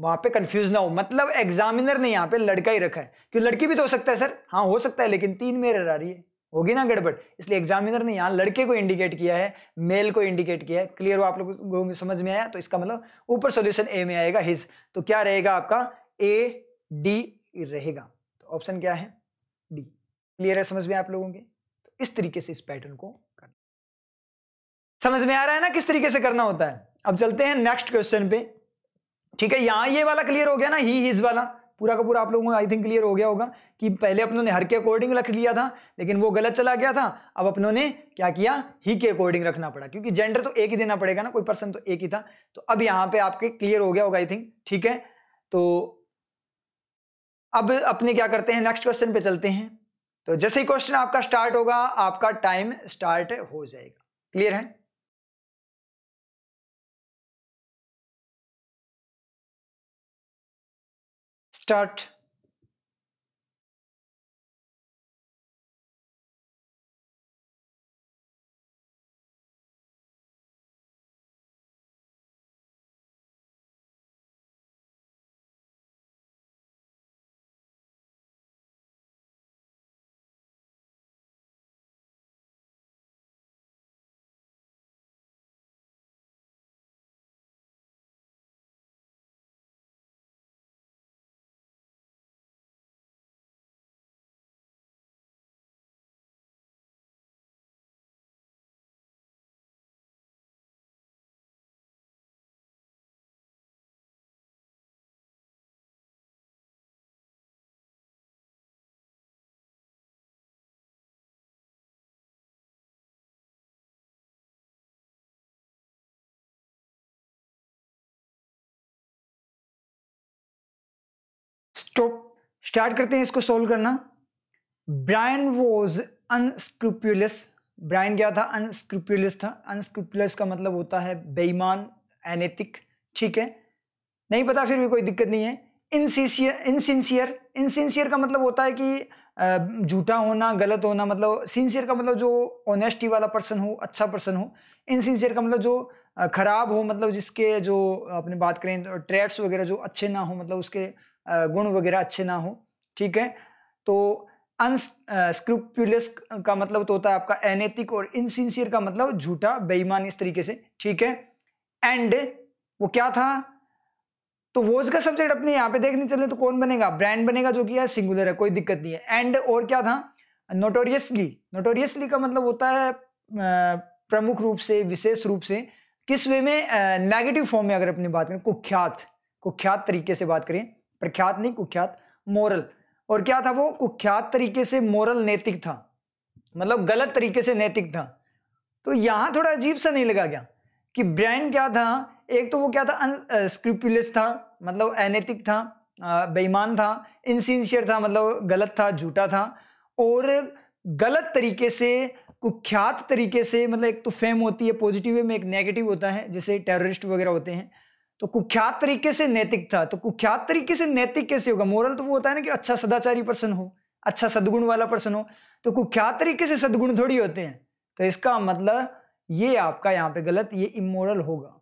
वहाँ पे कंफ्यूज ना हो मतलब एग्जामिनर ने यहाँ पे लड़का ही रखा है क्यों लड़की भी तो हो सकता है सर हाँ हो सकता है लेकिन तीन मेरर आ रही है होगी ना गड़बड़ इसलिए एग्जामिनर ने यहाँ लड़के को इंडिकेट किया है मेल को इंडिकेट किया है क्लियर वो आप लोगों को समझ में आया तो इसका मतलब ऊपर सोल्यूशन ए में आएगा हिज तो क्या रहेगा आपका ए डी रहेगा तो ऑप्शन क्या है डी क्लियर है समझ में आप लोगों के इस तरीके से इस पैटर्न को करना समझ में आ रहा है ना किस तरीके से करना होता है अब चलते हैं नेक्स्ट क्वेश्चन पे ठीक है यहां ये वाला क्लियर हो गया ना ही हिज वाला पूरा का पूरा आप लोगों को आई थिंक क्लियर हो गया होगा कि पहले अपनों ने हर के अकॉर्डिंग रख लिया था लेकिन वो गलत चला गया था अब अपनों ने क्या किया ही के अकॉर्डिंग रखना पड़ा क्योंकि जेंडर तो एक ही देना पड़ेगा ना कोई पर्सन तो एक ही था तो अब यहां पे आपके क्लियर हो गया होगा आई थिंक ठीक है तो अब अपने क्या करते हैं नेक्स्ट क्वेश्चन पे चलते हैं तो जैसे ही क्वेश्चन आपका स्टार्ट होगा आपका टाइम स्टार्ट हो जाएगा क्लियर है स्टार्ट स्टॉप स्टार्ट करते हैं इसको सोल्व करना ब्रायन वॉज अनस्क्रुप्यूलस ब्रायन क्या था अनस्क्रुप्यूलस था अनस्क्रुप्यूलस का मतलब होता है बेईमान अनैतिक ठीक है नहीं पता फिर भी कोई दिक्कत नहीं है इनसिसियर इनसिंसियर इनसिंसियर का मतलब होता है कि झूठा होना गलत होना मतलब सिंसियर का मतलब जो ऑनेस्टी वाला पर्सन हो अच्छा पर्सन हो इनसिंसियर का मतलब जो खराब हो मतलब जिसके जो अपने बात करें तो ट्रेड्स वगैरह जो अच्छे ना हो मतलब उसके गुण वगैरह अच्छे ना हो ठीक है तो अनस्क्रुपुलस का मतलब तो होता है आपका अनैतिक और इनसिंसियर का मतलब झूठा बेईमान इस तरीके से ठीक है एंड वो क्या था तो वोज का सब्जेक्ट अपने यहाँ पे देखने चले तो कौन बनेगा ब्रांड बनेगा जो कि है सिंगुलर है कोई दिक्कत नहीं है एंड और क्या था नोटोरियसली नोटोरियसली का मतलब होता है प्रमुख रूप से विशेष रूप से किस वे में नेगेटिव फॉर्म में अगर अपनी बात करें कुख्यात कुख्यात तरीके से बात करें प्रख्यात नहीं कुख्यात मोरल और क्या था वो कुख्यात तरीके से मोरल नैतिक था मतलब गलत तरीके से नैतिक था तो यहाँ थोड़ा अजीब सा नहीं लगा क्या कि ब्रांड क्या था एक तो वो क्या था अनस्क्रिपुलस था मतलब अनैतिक था बेईमान था इनसिंसियर था मतलब गलत था झूठा था और गलत तरीके से कुख्यात तरीके से मतलब एक तो फेम होती है पॉजिटिव में एक नेगेटिव होता है जैसे टेररिस्ट वगैरह होते हैं तो कुख्यात तरीके से नैतिक था तो कुख्यात तरीके से नैतिक कैसे होगा मोरल तो वो होता है ना कि अच्छा सदाचारी पर्सन हो अच्छा सदगुण वाला पर्सन हो तो कुख्यात तरीके से सदगुण थोड़ी होते हैं तो इसका मतलब ये आपका यहाँ पे गलत ये इमोरल होगा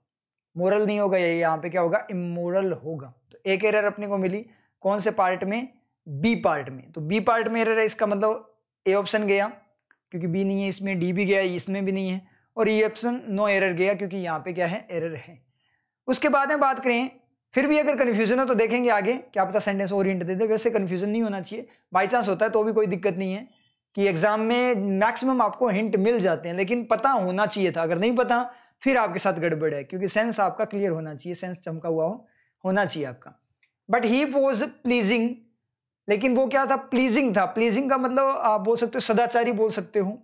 मोरल नहीं होगा ये यहाँ पे क्या होगा इमोरल होगा तो एक एरर अपने को मिली कौन से पार्ट में बी पार्ट में तो बी पार्ट में एरर है इसका मतलब ए ऑप्शन गया क्योंकि बी नहीं है इसमें डी भी गया इसमें भी नहीं है और ई ऑप्शन नो एरर गया क्योंकि यहाँ पे क्या है एरर है उसके बाद में बात करें फिर भी अगर कन्फ्यूजन हो तो देखेंगे आगे क्या पता सेंटेंस ओरिएंट दे दे वैसे कन्फ्यूजन नहीं होना चाहिए बाई चांस होता है तो भी कोई दिक्कत नहीं है कि एग्जाम में मैक्सिमम आपको हिंट मिल जाते हैं लेकिन पता होना चाहिए था अगर नहीं पता फिर आपके साथ गड़बड़ है क्योंकि सेंस आपका क्लियर होना चाहिए सेंस चमका हुआ हो होना चाहिए आपका बट ही वॉज प्लीजिंग लेकिन वो क्या था प्लीजिंग था प्लीजिंग का मतलब आप बोल सकते हो सदाचारी बोल सकते हो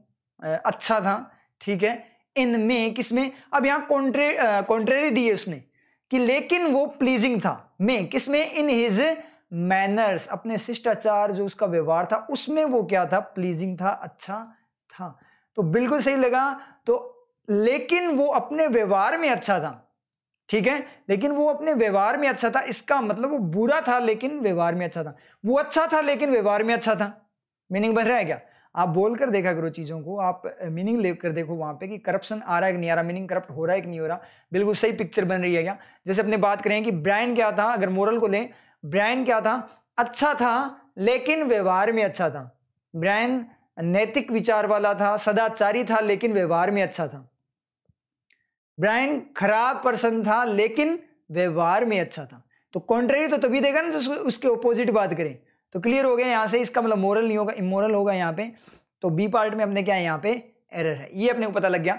अच्छा था ठीक है इन में किस में अब यहाँ कॉन्ट्रे कॉन्ट्रेरी दी है उसने कि लेकिन वो प्लीजिंग था में किसमें इन हिज मैनर्स अपने शिष्टाचार जो उसका व्यवहार था उसमें वो क्या था प्लीजिंग था अच्छा था तो बिल्कुल सही लगा तो लेकिन वो अपने व्यवहार में अच्छा था ठीक है लेकिन वो अपने व्यवहार में अच्छा था इसका मतलब वो बुरा था लेकिन व्यवहार में अच्छा था वो अच्छा था लेकिन व्यवहार में अच्छा था मीनिंग बन रहा है क्या आप बोल कर देखा करो चीज़ों को आप मीनिंग ले कर देखो वहाँ पे कि करप्शन आ रहा है कि नहीं आ रहा मीनिंग करप्ट हो रहा है कि नहीं हो रहा बिल्कुल सही पिक्चर बन रही है क्या जैसे अपने बात करें कि ब्रायन क्या था अगर मोरल को लें ब्रायन क्या था अच्छा था लेकिन व्यवहार में अच्छा था ब्रायन नैतिक विचार वाला था सदाचारी था लेकिन व्यवहार में अच्छा था ब्रायन खराब पर्सन था लेकिन व्यवहार में अच्छा था तो कॉन्ट्रेरी तो तभी देगा ना जो उसके ऑपोजिट बात करें तो क्लियर हो गया यहाँ से इसका मतलब मोरल नहीं होगा इमोरल होगा यहाँ पे तो बी पार्ट में अपने क्या है यहाँ पे एरर है ये अपने को पता लग गया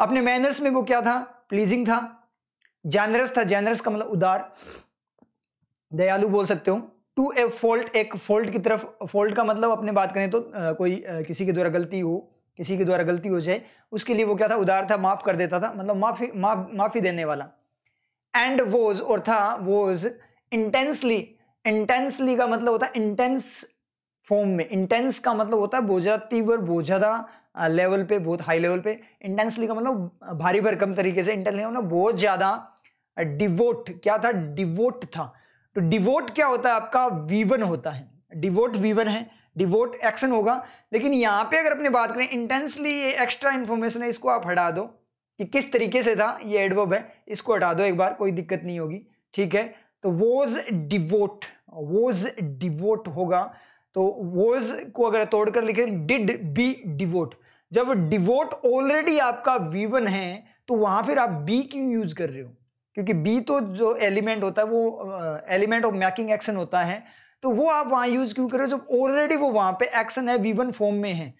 अपने मैनर्स में वो क्या था प्लीजिंग था जैनरस था जैनरस का मतलब उदार दयालु बोल सकते हो टू ए फॉल्ट एक फॉल्ट की तरफ फॉल्ट का मतलब अपने बात करें तो आ, कोई आ, किसी के द्वारा गलती हो किसी के द्वारा गलती हो जाए उसके लिए वो क्या था उदार था माफ कर देता था मतलब माफी माफ माफी देने वाला एंड वोज और था वोज इंटेंसली इंटेंसली का मतलब होता है इंटेंस फॉर्म में इंटेंस का मतलब होता है बोझा तीव्र बोझादा लेवल पे बहुत हाई लेवल पे इंटेंसली का मतलब भारी भरकम तरीके से इंटेंसली मतलब बहुत ज़्यादा डिवोट क्या था डिवोट था तो डिवोट क्या होता है आपका वीवन होता है डिवोट वीवन है डिवोट एक्शन होगा लेकिन यहाँ पे अगर अपने बात करें इंटेंसली ये एक्स्ट्रा इन्फॉर्मेशन है इसको आप हटा दो कि किस तरीके से था ये एडवर्ब है इसको हटा दो एक बार कोई दिक्कत नहीं होगी ठीक है तो वोज डिवोट वोज डिवोट होगा तो वोज को अगर तोड़कर लिखे डिड बी डिवोट जब डिवोट ऑलरेडी आपका वीवन है तो वहां फिर आप बी क्यों यूज कर रहे हो क्योंकि बी तो जो एलिमेंट होता है वो एलिमेंट ऑफ मैकिंग एक्शन होता है तो वो आप वहां यूज़ क्यों कर रहे हो जब ऑलरेडी वो वहां पे एक्शन है वी वन फॉर्म में है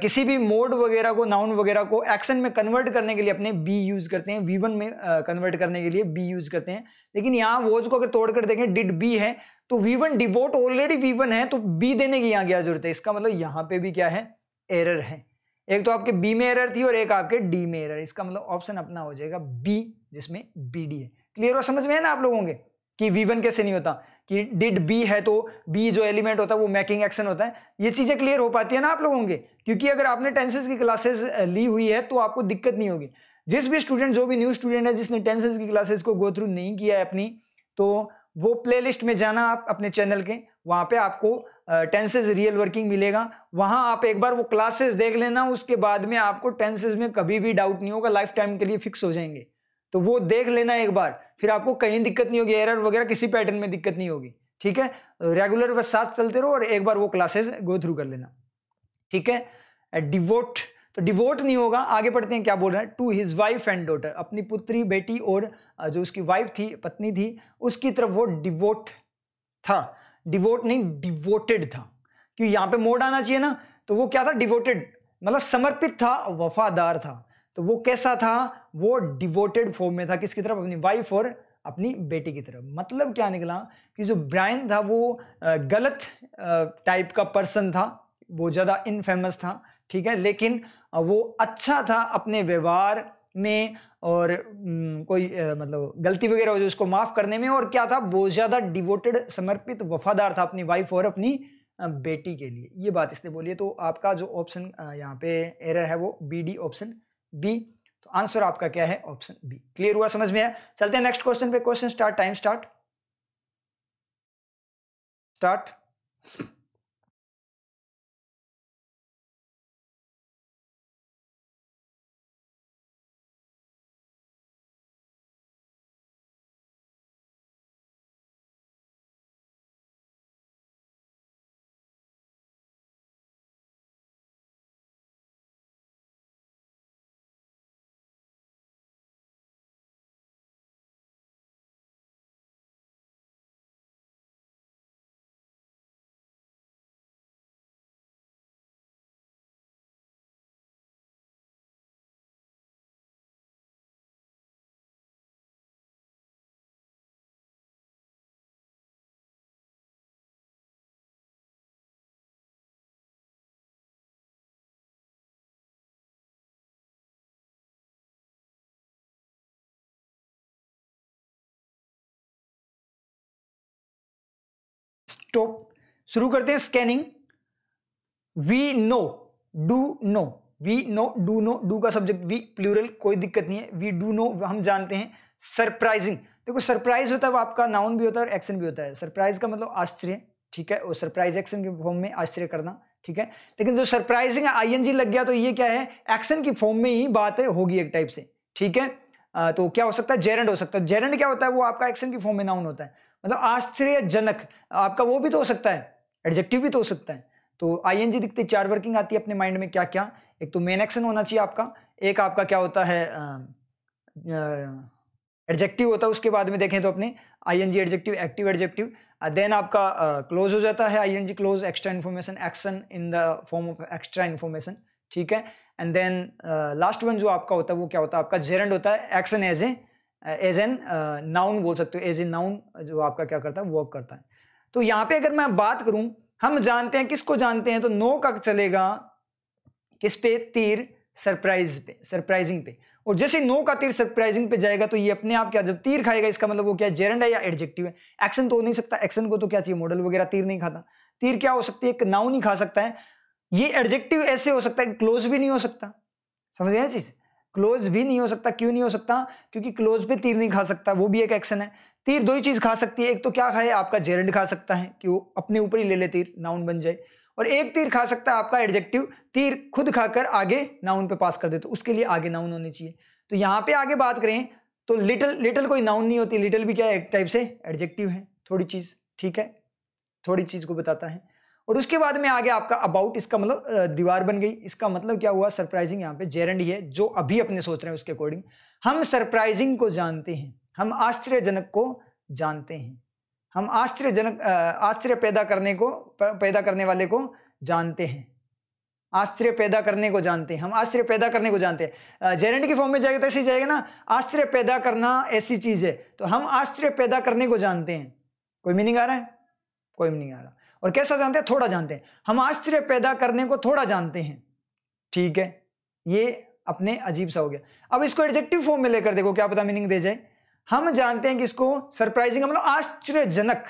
किसी भी मोड वगैरह को नाउन वगैरह को एक्शन में कन्वर्ट करने के लिए अपने बी यूज़ करते हैं वी वन में कन्वर्ट करने के लिए बी यूज़ करते हैं लेकिन यहाँ वोज को अगर तोड़कर देखें डिड बी है तो woven devote already woven है तो बी देने की यहाँ क्या जरूरत है इसका मतलब यहाँ पे भी क्या है एरर है एक तो आपके बी में एरर थी और एक आपके डी में एरर इसका मतलब ऑप्शन अपना हो जाएगा बी जिसमें बी डी है क्लियर और समझ में है ना आप लोगों के कि वी वन कैसे नहीं होता कि डिड बी है तो बी जो एलिमेंट होता है वो मैकिंग एक्शन होता है ये चीज़ें क्लियर हो पाती है ना आप लोगों के क्योंकि अगर आपने टेंसेज की क्लासेस ली हुई है तो आपको दिक्कत नहीं होगी जिस भी स्टूडेंट जो भी न्यू स्टूडेंट है जिसने टेंसेज की क्लासेस को गो थ्रू नहीं किया है अपनी तो वो प्लेलिस्ट में जाना आप अपने चैनल के वहां पे आपको टेंसेज रियल वर्किंग मिलेगा वहां आप एक बार वो क्लासेस देख लेना उसके बाद में आपको टेंसेज में कभी भी डाउट नहीं होगा लाइफ टाइम के लिए फिक्स हो जाएंगे तो वो देख लेना एक बार फिर आपको कहीं दिक्कत नहीं होगी एरर वगैरह किसी पैटर्न में दिक्कत नहीं होगी ठीक है रेगुलर बस साथ चलते रहो और एक बार वो क्लासेस गो थ्रू कर लेना ठीक है डिवोट तो डिवोट नहीं होगा आगे पढ़ते हैं क्या बोल रहे हैं to his wife and daughter अपनी पुत्री बेटी और जो उसकी वाइफ थी पत्नी थी उसकी तरफ वो डिवोट था डिवोट नहीं डिवोटेड था क्यों यहां पे मोड आना चाहिए ना तो वो क्या था डिवोटेड मतलब समर्पित था वफादार था तो वो कैसा था वो डिवोटेड फॉर्म में था किसकी तरफ अपनी वाइफ और अपनी बेटी की तरफ मतलब क्या निकला कि जो ब्रायन था वो गलत टाइप का पर्सन था वो ज़्यादा इनफेमस था ठीक है लेकिन वो अच्छा था अपने व्यवहार में और कोई मतलब गलती वगैरह हो जो उसको माफ़ करने में और क्या था बहुत ज़्यादा डिवोटेड समर्पित वफादार था अपनी वाइफ और अपनी बेटी के लिए ये बात इसने बोली तो आपका जो ऑप्शन यहाँ पे एरर है वो B D option B answer आपका क्या है ऑप्शन बी क्लियर हुआ समझ में आया चलते हैं नेक्स्ट क्वेश्चन पे question start time start start तो शुरू करते हैं scanning we know do know we know do know do का सब्जेक्ट वी प्लूरल कोई दिक्कत नहीं है वी डू नो हम जानते हैं सरप्राइजिंग देखो सरप्राइज होता है वो आपका नाउन भी होता है और एक्शन भी होता है सरप्राइज का मतलब आश्चर्य ठीक है और सरप्राइज एक्शन के फॉर्म में आश्चर्य करना ठीक है लेकिन जो सरप्राइजिंग आईएनजी लग गया तो ये क्या है एक्शन की फॉर्म में ही बात होगी एक टाइप से ठीक है तो क्या हो सकता है जेरेंड हो सकता है जेरेंड क्या होता है वो आपका एक्शन की फॉर्म में नाउन होता है मतलब आश्चर्यजनक आपका वो भी तो हो सकता है एडजेक्टिव भी तो हो सकता है तो आई दिखते चार वर्किंग आती है अपने माइंड में क्या क्या एक तो मेन एक्शन होना चाहिए आपका एक आपका क्या होता है एडजेक्टिव होता है उसके बाद में देखें तो अपने I N G adjective active adjective then आपका क्लोज uh, हो जाता है I N G close extra information action in the form of extra information ठीक है एंड देन लास्ट वन जो आपका होता है वो क्या होता है आपका जेरेंड होता है action as a as an noun बोल सकते हो एज ए नाउन जो आपका क्या करता है वर्क करता है तो यहां पे अगर मैं बात करूं हम जानते हैं किसको जानते हैं तो नो का चलेगा किस पे तीर सरप्राइज पे सरप्राइजिंग पे और जैसे नो का तीर सरप्राइजिंग पे जाएगा तो ये अपने आप क्या जब तीर खाएगा इसका मतलब वो क्या जेरेंड है या एडजेक्टिव है एक्शन तो हो नहीं सकता एक्शन को तो क्या चाहिए मॉडल वगैरह तीर नहीं खाता तीर क्या हो सकती है एक नाउन ही खा सकता है ये एडजेक्टिव ऐसे हो सकता है क्लोज भी नहीं हो सकता समझ गए चीज़ क्लोज भी नहीं हो सकता क्यों नहीं हो सकता क्योंकि क्लोज पे तीर नहीं खा सकता वो भी एक एक्शन है तीर दो ही चीज़ खा सकती है एक तो क्या खाए आपका जेरेंड खा सकता है कि वो अपने ऊपर ही ले ले तीर नाउन बन जाए और एक तीर खा सकता है आपका एडजेक्टिव तीर खुद खाकर आगे नाउन पे पास कर दे तो उसके लिए आगे नाउन होने चाहिए तो यहाँ पे आगे बात करें तो लिटल लिटल कोई नाउन नहीं होती लिटल भी क्या है एक टाइप से एडजेक्टिव है थोड़ी चीज़ ठीक है थोड़ी चीज़ को बताता है और उसके बाद में आ गया आपका अबाउट इसका मतलब दीवार बन गई इसका मतलब क्या हुआ सरप्राइजिंग यहाँ पे जेरेंड है जो अभी अपने सोच रहे हैं उसके अकॉर्डिंग हम सरप्राइजिंग को जानते हैं हम आश्चर्यजनक को जानते हैं हम आश्चर्यजनक आश्चर्य पैदा करने को पैदा करने वाले को जानते हैं आश्चर्य पैदा करने को जानते हैं हम आश्चर्य पैदा करने को जानते हैं जेरेंड के फॉर्म में जाएगा तो ऐसे ही जाएगा ना आश्चर्य पैदा करना ऐसी चीज़ है तो हम आश्चर्य पैदा करने को जानते हैं कोई मीनिंग आ रहा है कोई मीनिंग आ रहा और कैसा जानते हैं थोड़ा जानते हैं हम आश्चर्य पैदा करने को थोड़ा जानते हैं ठीक है ये अपने अजीब सा हो गया अब इसको एडजेक्टिव फॉर्म में लेकर देखो क्या पता मीनिंग दे जाए हम जानते हैं कि इसको सरप्राइजिंग मतलब आश्चर्यजनक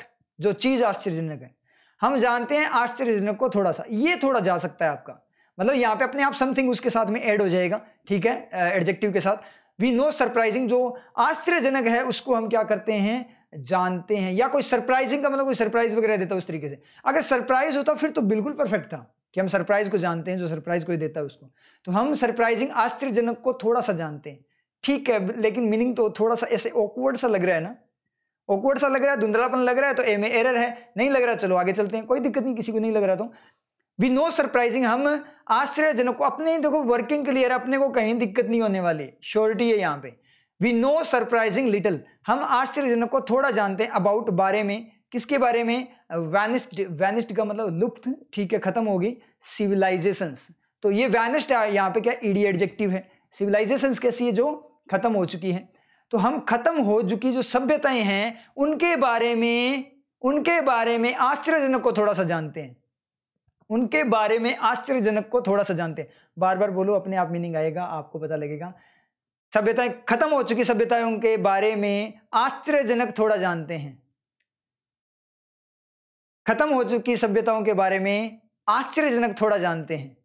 जो चीज आश्चर्यजनक है हम जानते हैं आश्चर्यजनक को थोड़ा सा ये थोड़ा जा सकता है आपका मतलब यहाँ पे अपने आप समथिंग उसके साथ में ऐड हो जाएगा ठीक है एडजेक्टिव के साथ वी नो सरप्राइजिंग जो आश्चर्यजनक है उसको हम क्या करते हैं जानते हैं या कोई सरप्राइजिंग का मतलब कोई सरप्राइज वगैरह देता उस तरीके से अगर सरप्राइज होता फिर तो बिल्कुल परफेक्ट था कि हम सरप्राइज को जानते हैं जो सरप्राइज कोई देता है उसको तो हम सरप्राइजिंग आश्चर्यजनक को थोड़ा सा जानते हैं ठीक है लेकिन मीनिंग तो थोड़ा सा ऐसे ऑकवर्ड सा लग रहा है ना ऑकवर्ड सा लग रहा है धुंधलापन लग रहा है तो ए में एरर है नहीं लग रहा चलो आगे चलते हैं कोई दिक्कत नहीं किसी को नहीं लग रहा तो वी नो सरप्राइजिंग हम आश्चर्यजनक को अपने देखो वर्किंग क्लियर अपने को कहीं दिक्कत नहीं होने वाली श्योरिटी है यहाँ पे वी नो सरप्राइजिंग लिटल हम आश्चर्यजनक को थोड़ा जानते हैं अबाउट बारे में किसके बारे में वैनिस्ड वैनिस्ड का मतलब लुप्त ठीक है खत्म होगी सिविलाइजेशन तो ये वैनिस्ड यहाँ पे क्या ईडी e एडजेक्टिव है सिविलाइजेशन कैसी है जो खत्म हो चुकी है तो हम खत्म हो चुकी जो सभ्यताएं हैं उनके बारे में उनके बारे में आश्चर्यजनक को थोड़ा सा जानते हैं उनके बारे में आश्चर्यजनक को थोड़ा सा जानते हैं बार बार बोलो अपने आप मीनिंग आएगा आपको पता लगेगा सभ्यताएं खत्म हो चुकी सभ्यताओं के बारे में आश्चर्यजनक थोड़ा जानते हैं खत्म हो चुकी सभ्यताओं के बारे में आश्चर्यजनक थोड़ा जानते हैं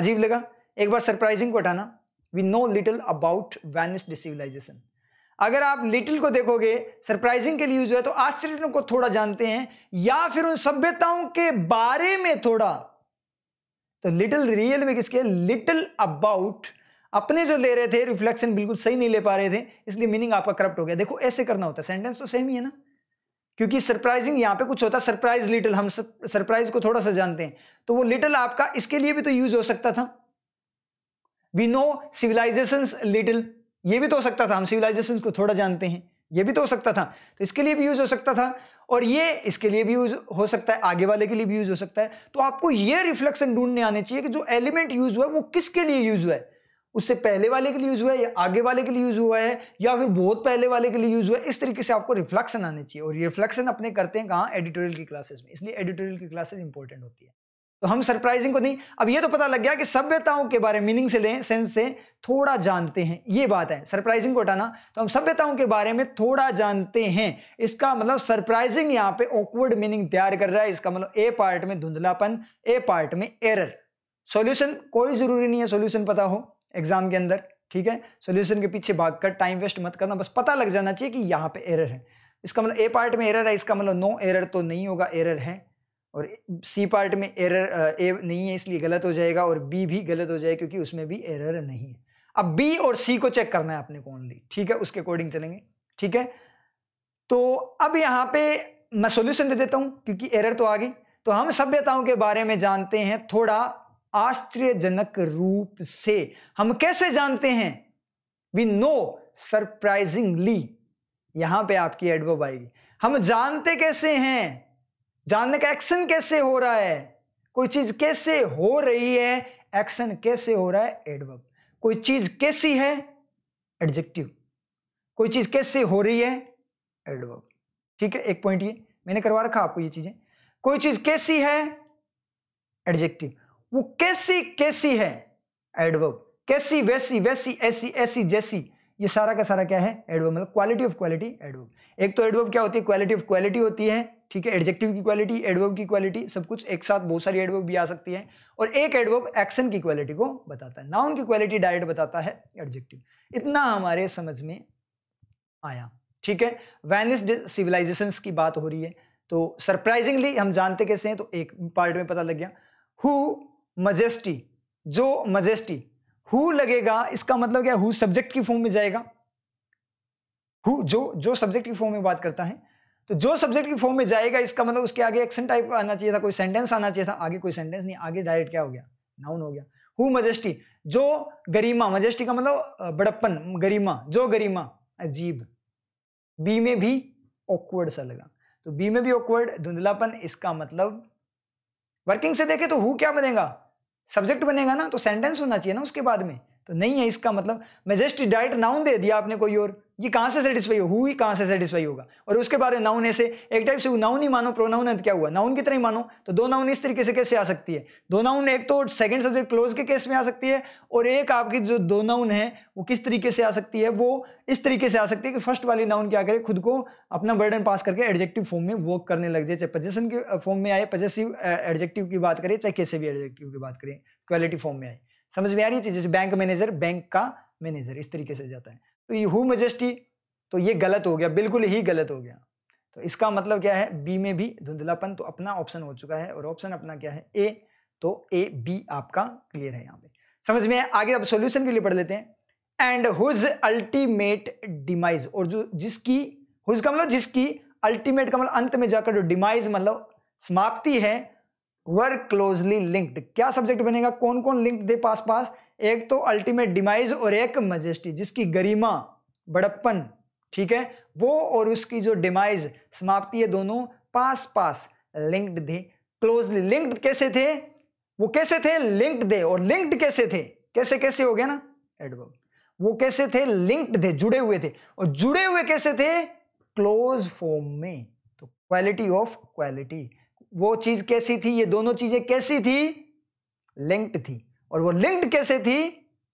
अजीब लगा एक बार सरप्राइजिंग को हटाना we know little about vanish civilisation अगर आप लिटिल को देखोगे सरप्राइजिंग के लिए यूज हुआ तो आश्चर्यजनक को थोड़ा जानते हैं या फिर उन सभ्यताओं के बारे में थोड़ा तो लिटिल रियल में किसके लिटिल अबाउट अपने जो ले रहे थे रिफ्लेक्शन बिल्कुल सही नहीं ले पा रहे थे इसलिए मीनिंग आपका करप्ट हो गया देखो ऐसे करना होता है सेंटेंस तो सेम ही है ना क्योंकि सरप्राइजिंग यहाँ पे कुछ होता है सरप्राइज लिटिल हम सरप्राइज को थोड़ा सा जानते हैं तो वो लिटिल आपका इसके लिए भी तो यूज हो सकता था वी नो सिविलाइजेशन लिटिल ये भी तो हो सकता था हम सिविलाइजेशन को थोड़ा जानते हैं ये भी तो हो सकता था तो इसके लिए भी यूज हो सकता था और ये इसके लिए भी यूज हो सकता है आगे वाले के लिए भी यूज हो सकता है तो आपको ये रिफ्लेक्शन ढूंढने आने चाहिए कि जो एलिमेंट यूज हुआ है वो किसके लिए यूज हुआ है उससे पहले वाले के लिए यूज़ हुआ है या आगे वाले के लिए यूज़ हुआ है या फिर बहुत पहले वाले के लिए यूज़ हुआ है इस तरीके से आपको रिफ्लेक्शन आने चाहिए और रिफ्लेक्शन अपने करते हैं कहाँ एडिटोरियल की क्लासेस में इसलिए एडिटोरियल की क्लासेस इंपॉर्टेंट होती है तो हम सरप्राइजिंग को नहीं अब ये तो पता लग गया कि सभ्यताओं के बारे में मीनिंग से लें सेंस से थोड़ा जानते हैं ये बात है सरप्राइजिंग को हटाना तो हम सभ्यताओं के बारे में थोड़ा जानते हैं इसका मतलब सरप्राइजिंग यहाँ पे ऑकवर्ड मीनिंग तैयार कर रहा है इसका मतलब ए पार्ट में धुंधलापन ए पार्ट में एरर सॉल्यूशन कोई जरूरी नहीं है सॉल्यूशन पता हो एग्जाम के अंदर ठीक है सोल्यूशन के पीछे भाग कर टाइम वेस्ट मत करना बस पता लग जाना चाहिए कि यहाँ पे एरर है इसका मतलब ए पार्ट में एरर है इसका मतलब नो एरर तो नहीं होगा एरर है और सी पार्ट में एरर ए नहीं है इसलिए गलत हो जाएगा और बी भी गलत हो जाएगा क्योंकि उसमें भी एरर नहीं है अब बी और सी को चेक करना है आपने ओनली ठीक है उसके अकॉर्डिंग चलेंगे ठीक है तो अब यहाँ पे मैं सोल्यूशन दे देता हूँ क्योंकि एरर तो आ गई तो हम सभ्यताओं के बारे में जानते हैं थोड़ा आश्चर्यजनक रूप से हम कैसे जानते हैं वी नो सरप्राइजिंगली यहां पे आपकी एडवर्ब आएगी हम जानते कैसे हैं जानने का एक्शन कैसे हो रहा है कोई चीज कैसे हो रही है एक्शन कैसे हो रहा है एडवर्ब कोई चीज कैसी है एडजेक्टिव कोई चीज कैसे हो रही है एडवर्ब ठीक है एक पॉइंट ये मैंने करवा रखा आपको ये चीजें कोई चीज कैसी है एडजेक्टिव वो कैसी कैसी है एडवर्ब कैसी वैसी वैसी ऐसी ऐसी जैसी ये सारा का सारा क्या है एडवर्ब मतलब क्वालिटी ऑफ क्वालिटी एडवर्ब एक तो एडवर्ब क्या होती है क्वालिटी ऑफ क्वालिटी होती है ठीक है एडजेक्टिव की क्वालिटी एडवर्ब की क्वालिटी सब कुछ एक साथ बहुत सारी एडवर्ब भी आ सकती है और एक एडवर्ब एक्शन की क्वालिटी को बताता है नाउन की क्वालिटी डायरेक्ट बताता है एडजेक्टिव इतना हमारे समझ में आया ठीक है वैनिस सिविलाइजेशन की बात हो रही है तो सरप्राइजिंगली हम जानते कैसे हैं तो एक पार्ट में पता लग गया हु मजेस्टी जो मजेस्टी हु लगेगा इसका मतलब क्या हु सब्जेक्ट की फॉर्म में जाएगा हु जो जो सब्जेक्ट की फॉर्म में बात करता है तो जो सब्जेक्ट की फॉर्म में जाएगा इसका मतलब उसके आगे एक्शन टाइप आना चाहिए था कोई सेंटेंस आना चाहिए था आगे कोई सेंटेंस नहीं आगे डायरेक्ट क्या हो गया नाउन हो गया हु मजेस्टी जो गरिमा मजेस्टी का मतलब बड़प्पन गरिमा जो गरिमा अजीब बी में भी ऑकवर्ड सा लगा तो बी में भी ऑकवर्ड धुंधलापन इसका मतलब वर्किंग से देखें तो हु क्या बनेगा सब्जेक्ट बनेगा ना तो सेंटेंस होना चाहिए ना उसके बाद में तो नहीं है इसका मतलब मैं जस्ट डायरेक्ट नाउन दे दिया आपने कोई और ये कहां से सेटिस्फाई हो हुई कहां से सेटिस्फाई होगा और उसके बारे में नाउन ऐसे एक टाइप से नाउन ही मानो प्रोनाउन अंत क्या हुआ नाउन की तरह ही मानो तो दो नाउन इस तरीके से कैसे आ सकती है दो नाउन एक तो सेकंड सब्जेक्ट क्लोज के केस में आ सकती है और एक आपकी जो दो नाउन है वो किस तरीके से आ सकती है वो इस तरीके से आ सकती है कि फर्स्ट वाली नाउन क्या करे खुद को अपना बर्डन पास करके एडजेक्टिव फॉर्म में वर्क करने लग जाए चाहे पजेशन के फॉर्म में आए पजेसिव एडजेक्टिव की बात करें चाहे कैसे भी एडजेक्टिव की बात करें क्वालिटी फॉर्म में आए समझ में आ रही चीज़ जैसे बैंक मैनेजर बैंक का मैनेजर इस तरीके से जाता है तो ये हु मजेस्टी तो ये गलत हो गया बिल्कुल ही गलत हो गया तो इसका मतलब क्या है बी में भी धुंधलापन तो अपना ऑप्शन हो चुका है और ऑप्शन अपना क्या है ए तो ए बी आपका क्लियर है यहाँ पे समझ में आगे अब सोल्यूशन के लिए पढ़ लेते हैं एंड हुज अल्टीमेट डिमाइज और जो जिसकी हुज का मतलब जिसकी अल्टीमेट का मतलब अंत में जाकर जो डिमाइज मतलब समाप्ति है वर क्लोजली लिंक्ड क्या सब्जेक्ट बनेगा कौन कौन लिंक्ड दे पास पास एक तो अल्टीमेट डिमाइज और एक मजेस्टी जिसकी गरिमा बड़प्पन ठीक है वो और उसकी जो डिमाइज समाप्ति है दोनों पास पास लिंक्ड थे क्लोजली लिंक्ड कैसे थे वो कैसे थे लिंक्ड थे और लिंक्ड कैसे थे कैसे कैसे हो गया ना एडवर्ब वो कैसे थे लिंक्ड थे जुड़े हुए थे और जुड़े हुए कैसे थे क्लोज फॉर्म में तो क्वालिटी ऑफ क्वालिटी वो चीज कैसी थी ये दोनों चीजें कैसी थी लिंक्ड थी और वो लिंक्ड कैसे थी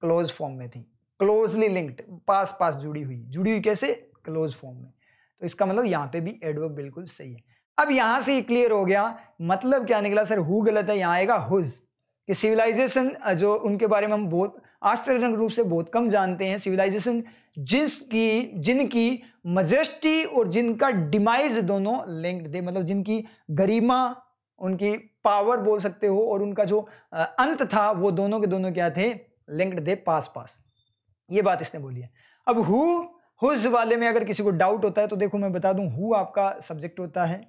क्लोज फॉर्म में थी क्लोजली लिंक्ड पास पास जुड़ी हुई जुड़ी हुई कैसे क्लोज फॉर्म में तो इसका मतलब यहाँ पे भी एडवर्ब बिल्कुल सही है अब यहाँ से क्लियर हो गया मतलब क्या निकला सर हु गलत है यहाँ आएगा हुज कि सिविलाइजेशन जो उनके बारे में हम बहुत आश्चर्यजनक रूप से बहुत कम जानते हैं सिविलाइजेशन जिसकी जिनकी मजेस्टी और जिनका डिमाइज दोनों लिंक्ड थे मतलब जिनकी गरिमा उनकी पावर बोल सकते हो और उनका जो अंत था वो दोनों के दोनों क्या थे लिंक्ड दे पास पास ये बात इसने बोली है अब हु हुज वाले में अगर किसी को डाउट होता है तो देखो मैं बता दूं हु आपका सब्जेक्ट होता है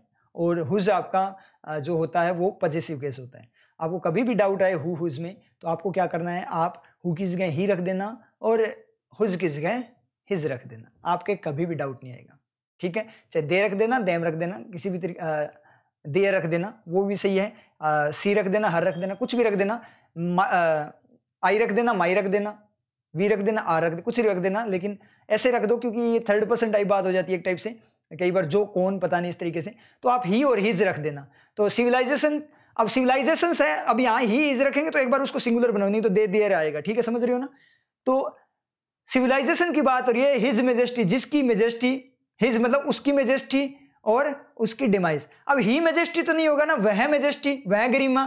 और हुज आपका जो होता है वो पजेसिव केस होता है आपको कभी भी डाउट आए हु हुज में तो आपको क्या करना है आप हु की जगह ही रख देना और हुज की जगह हिज रख देना आपके कभी भी डाउट नहीं आएगा ठीक है चाहे दे रख देना देम रख देना किसी भी तरीके दे रख देना वो भी सही है आ, सी रख देना हर रख देना कुछ भी रख देना आई रख देना माई रख देना वी रख देना आ रख देना कुछ भी रख देना लेकिन ऐसे रख दो क्योंकि ये थर्ड पर्सन टाइप बात हो जाती है एक टाइप से कई बार जो कौन पता नहीं इस तरीके से तो आप ही और हिज रख देना तो सिविलाइजेशन अब सिविलाइजेशन है अब यहाँ ही इज रखेंगे तो एक बार उसको सिंगुलर बनाओ नहीं तो दे देर आएगा ठीक है समझ रहे हो ना तो सिविलाइजेशन की बात हो रही है हिज मेजेस्टी जिसकी मेजेस्टी हिज मतलब उसकी मेजेस्टी और उसकी डिमाइस अब ही मेजेस्टी तो नहीं होगा ना वह मेजेस्टी वह गरिमा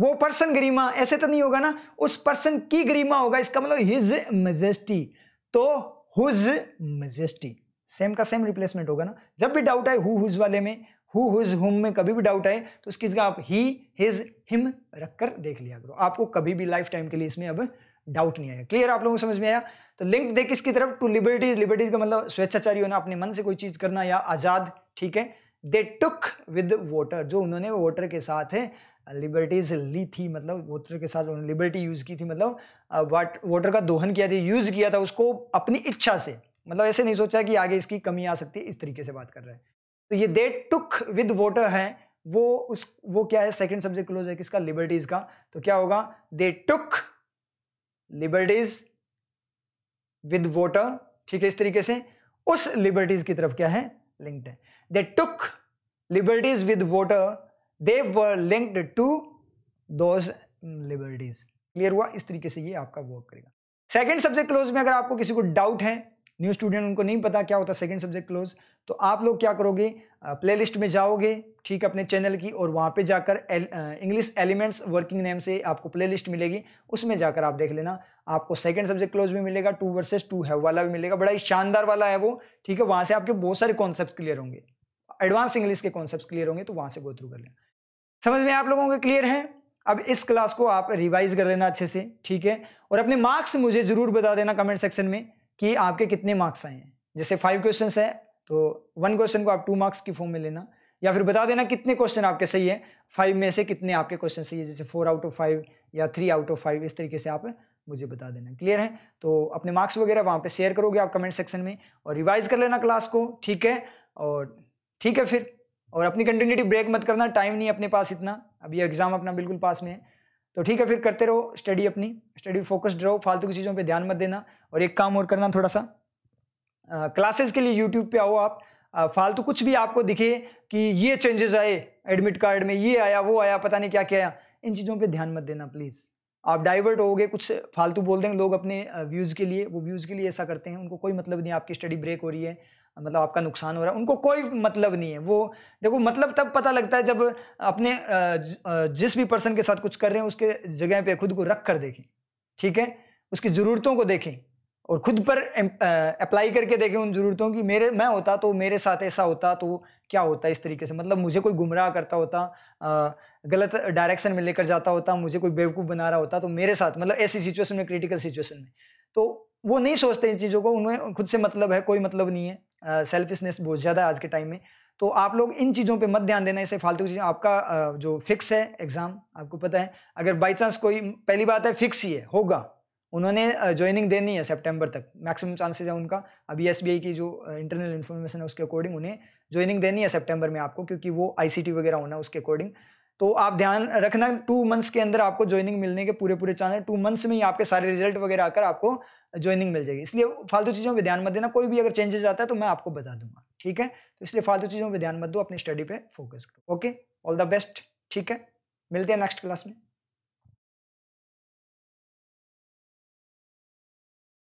वो पर्सन गरिमा ऐसे तो नहीं होगा ना उस पर्सन की गरिमा होगा इसका मतलब हिज मेजेस्टी तो हुज मेजेस्टी सेम का सेम रिप्लेसमेंट होगा ना जब भी डाउट आए हुज वाले में हु हुज हुम में कभी भी डाउट आए तो उसकी जगह आप ही हिज हिम रखकर देख लिया करो आपको कभी भी लाइफ टाइम के लिए इसमें अब डाउट नहीं आया क्लियर आप लोगों को समझ में आया तो लिंक दे किसकी तरफ टू लिबर्टीज लिबर्टीज का मतलब स्वेच्छाचारी होना अपने मन से कोई चीज करना या आजाद ठीक है दे टुक विद वोटर जो उन्होंने वोटर के साथ है लिबर्टीज ली थी मतलब वोटर के साथ उन्होंने लिबर्टी यूज़ की थी मतलब वाट वोटर का दोहन किया था यूज़ किया था उसको अपनी इच्छा से मतलब ऐसे नहीं सोचा कि आगे इसकी कमी आ सकती है इस तरीके से बात कर रहे हैं तो ये दे टुक विद वोटर है वो उस वो क्या है सेकंड सब्जेक्ट क्लोज है किसका लिबर्टीज का तो क्या होगा they took liberties with voter ठीक है इस तरीके से उस लिबर्टीज की तरफ क्या है लिंक्ड है they took liberties with voter they were linked to those liberties clear हुआ इस तरीके से ये आपका वर्क करेगा सेकंड सब्जेक्ट क्लोज में अगर आपको किसी को डाउट है न्यू स्टूडेंट उनको नहीं पता क्या होता सेकंड सब्जेक्ट क्लोज तो आप लोग क्या करोगे प्लेलिस्ट में जाओगे ठीक अपने चैनल की और वहाँ पे जाकर इंग्लिश एलिमेंट्स वर्किंग नेम से आपको प्लेलिस्ट मिलेगी उसमें जाकर आप देख लेना आपको सेकंड सब्जेक्ट क्लोज भी मिलेगा टू वर्सेस टू हैव वाला भी मिलेगा बड़ा ही शानदार वाला है वो ठीक है वहाँ से आपके बहुत सारे कॉन्सेप्ट क्लियर होंगे एडवांस इंग्लिश के कॉन्सेप्ट क्लियर होंगे तो वहाँ से गो थ्रू कर लेना समझ में आप लोगों के क्लियर है अब इस क्लास को आप रिवाइज कर लेना अच्छे से ठीक है और अपने मार्क्स मुझे जरूर बता देना कमेंट सेक्शन में कि आपके कितने मार्क्स आए हैं जैसे फाइव क्वेश्चन है तो वन क्वेश्चन को आप टू मार्क्स की फॉर्म में लेना या फिर बता देना कितने क्वेश्चन आपके सही है फाइव में से कितने आपके क्वेश्चन सही है जैसे फोर आउट ऑफ फाइव या थ्री आउट ऑफ फाइव इस तरीके से आप मुझे बता देना क्लियर है तो अपने मार्क्स वगैरह वहाँ पे शेयर करोगे आप कमेंट सेक्शन में और रिवाइज कर लेना क्लास को ठीक है और ठीक है फिर और अपनी कंटिन्यूटी ब्रेक मत करना टाइम नहीं अपने पास इतना अभी एग्ज़ाम अपना बिल्कुल पास में है तो ठीक है फिर करते रहो स्टडी अपनी स्टडी फोकस्ड रहो फालतू की चीज़ों पे ध्यान मत देना और एक काम और करना थोड़ा सा क्लासेस के लिए यूट्यूब पे आओ आप फालतू कुछ भी आपको दिखे कि ये चेंजेस आए एडमिट कार्ड में ये आया वो आया पता नहीं क्या क्या आया इन चीज़ों पर ध्यान मत देना प्लीज़ आप डाइवर्ट होगे कुछ फालतू बोल देंगे लोग अपने व्यूज़ के लिए वो व्यूज़ के लिए ऐसा करते हैं उनको कोई मतलब नहीं आपकी स्टडी ब्रेक हो रही है मतलब आपका नुकसान हो रहा है उनको कोई मतलब नहीं है वो देखो मतलब तब पता लगता है जब अपने जिस भी पर्सन के साथ कुछ कर रहे हैं उसके जगह पे खुद को रख कर देखें ठीक है उसकी ज़रूरतों को देखें और खुद पर अप्लाई करके देखें उन ज़रूरतों की मेरे मैं होता तो मेरे साथ ऐसा होता तो क्या होता इस तरीके से मतलब मुझे कोई गुमराह करता होता गलत डायरेक्शन में लेकर जाता होता मुझे कोई बेवकूफ़ बना रहा होता तो मेरे साथ मतलब ऐसी सिचुएशन में क्रिटिकल सिचुएशन में तो वो नहीं सोचते इन चीज़ों को उन्हें खुद से मतलब है कोई मतलब नहीं है सेल्फिशनेस बहुत ज़्यादा है आज के टाइम में तो आप लोग इन चीज़ों पे मत ध्यान देना ऐसे फालतू चीज़ें आपका जो फिक्स है एग्ज़ाम आपको पता है अगर बाई चांस कोई पहली बात है फिक्स ही है होगा उन्होंने ज्वाइनिंग देनी है सितंबर तक मैक्सिमम चांसेस है उनका अभी एस की जो इंटरनल इन्फॉर्मेशन है उसके अकॉर्डिंग उन्हें ज्वाइनिंग देनी है सेप्टेम्बर में आपको क्योंकि वो आई वगैरह होना उसके अकॉर्डिंग तो आप ध्यान रखना टू मंथ्स के अंदर आपको ज्वाइनिंग मिलने के पूरे पूरे चांस टू मंथ्स में ही आपके सारे रिजल्ट वगैरह आकर आपको ज्वाइनिंग मिल जाएगी इसलिए फालतू चीज़ों पर ध्यान मत देना कोई भी अगर चेंजेस आता है तो मैं आपको बता दूंगा ठीक है तो इसलिए फालतू चीज़ों पर ध्यान मत दो अपनी स्टडी पे फोकस करो ओके ऑल द बेस्ट ठीक है मिलते हैं नेक्स्ट क्लास में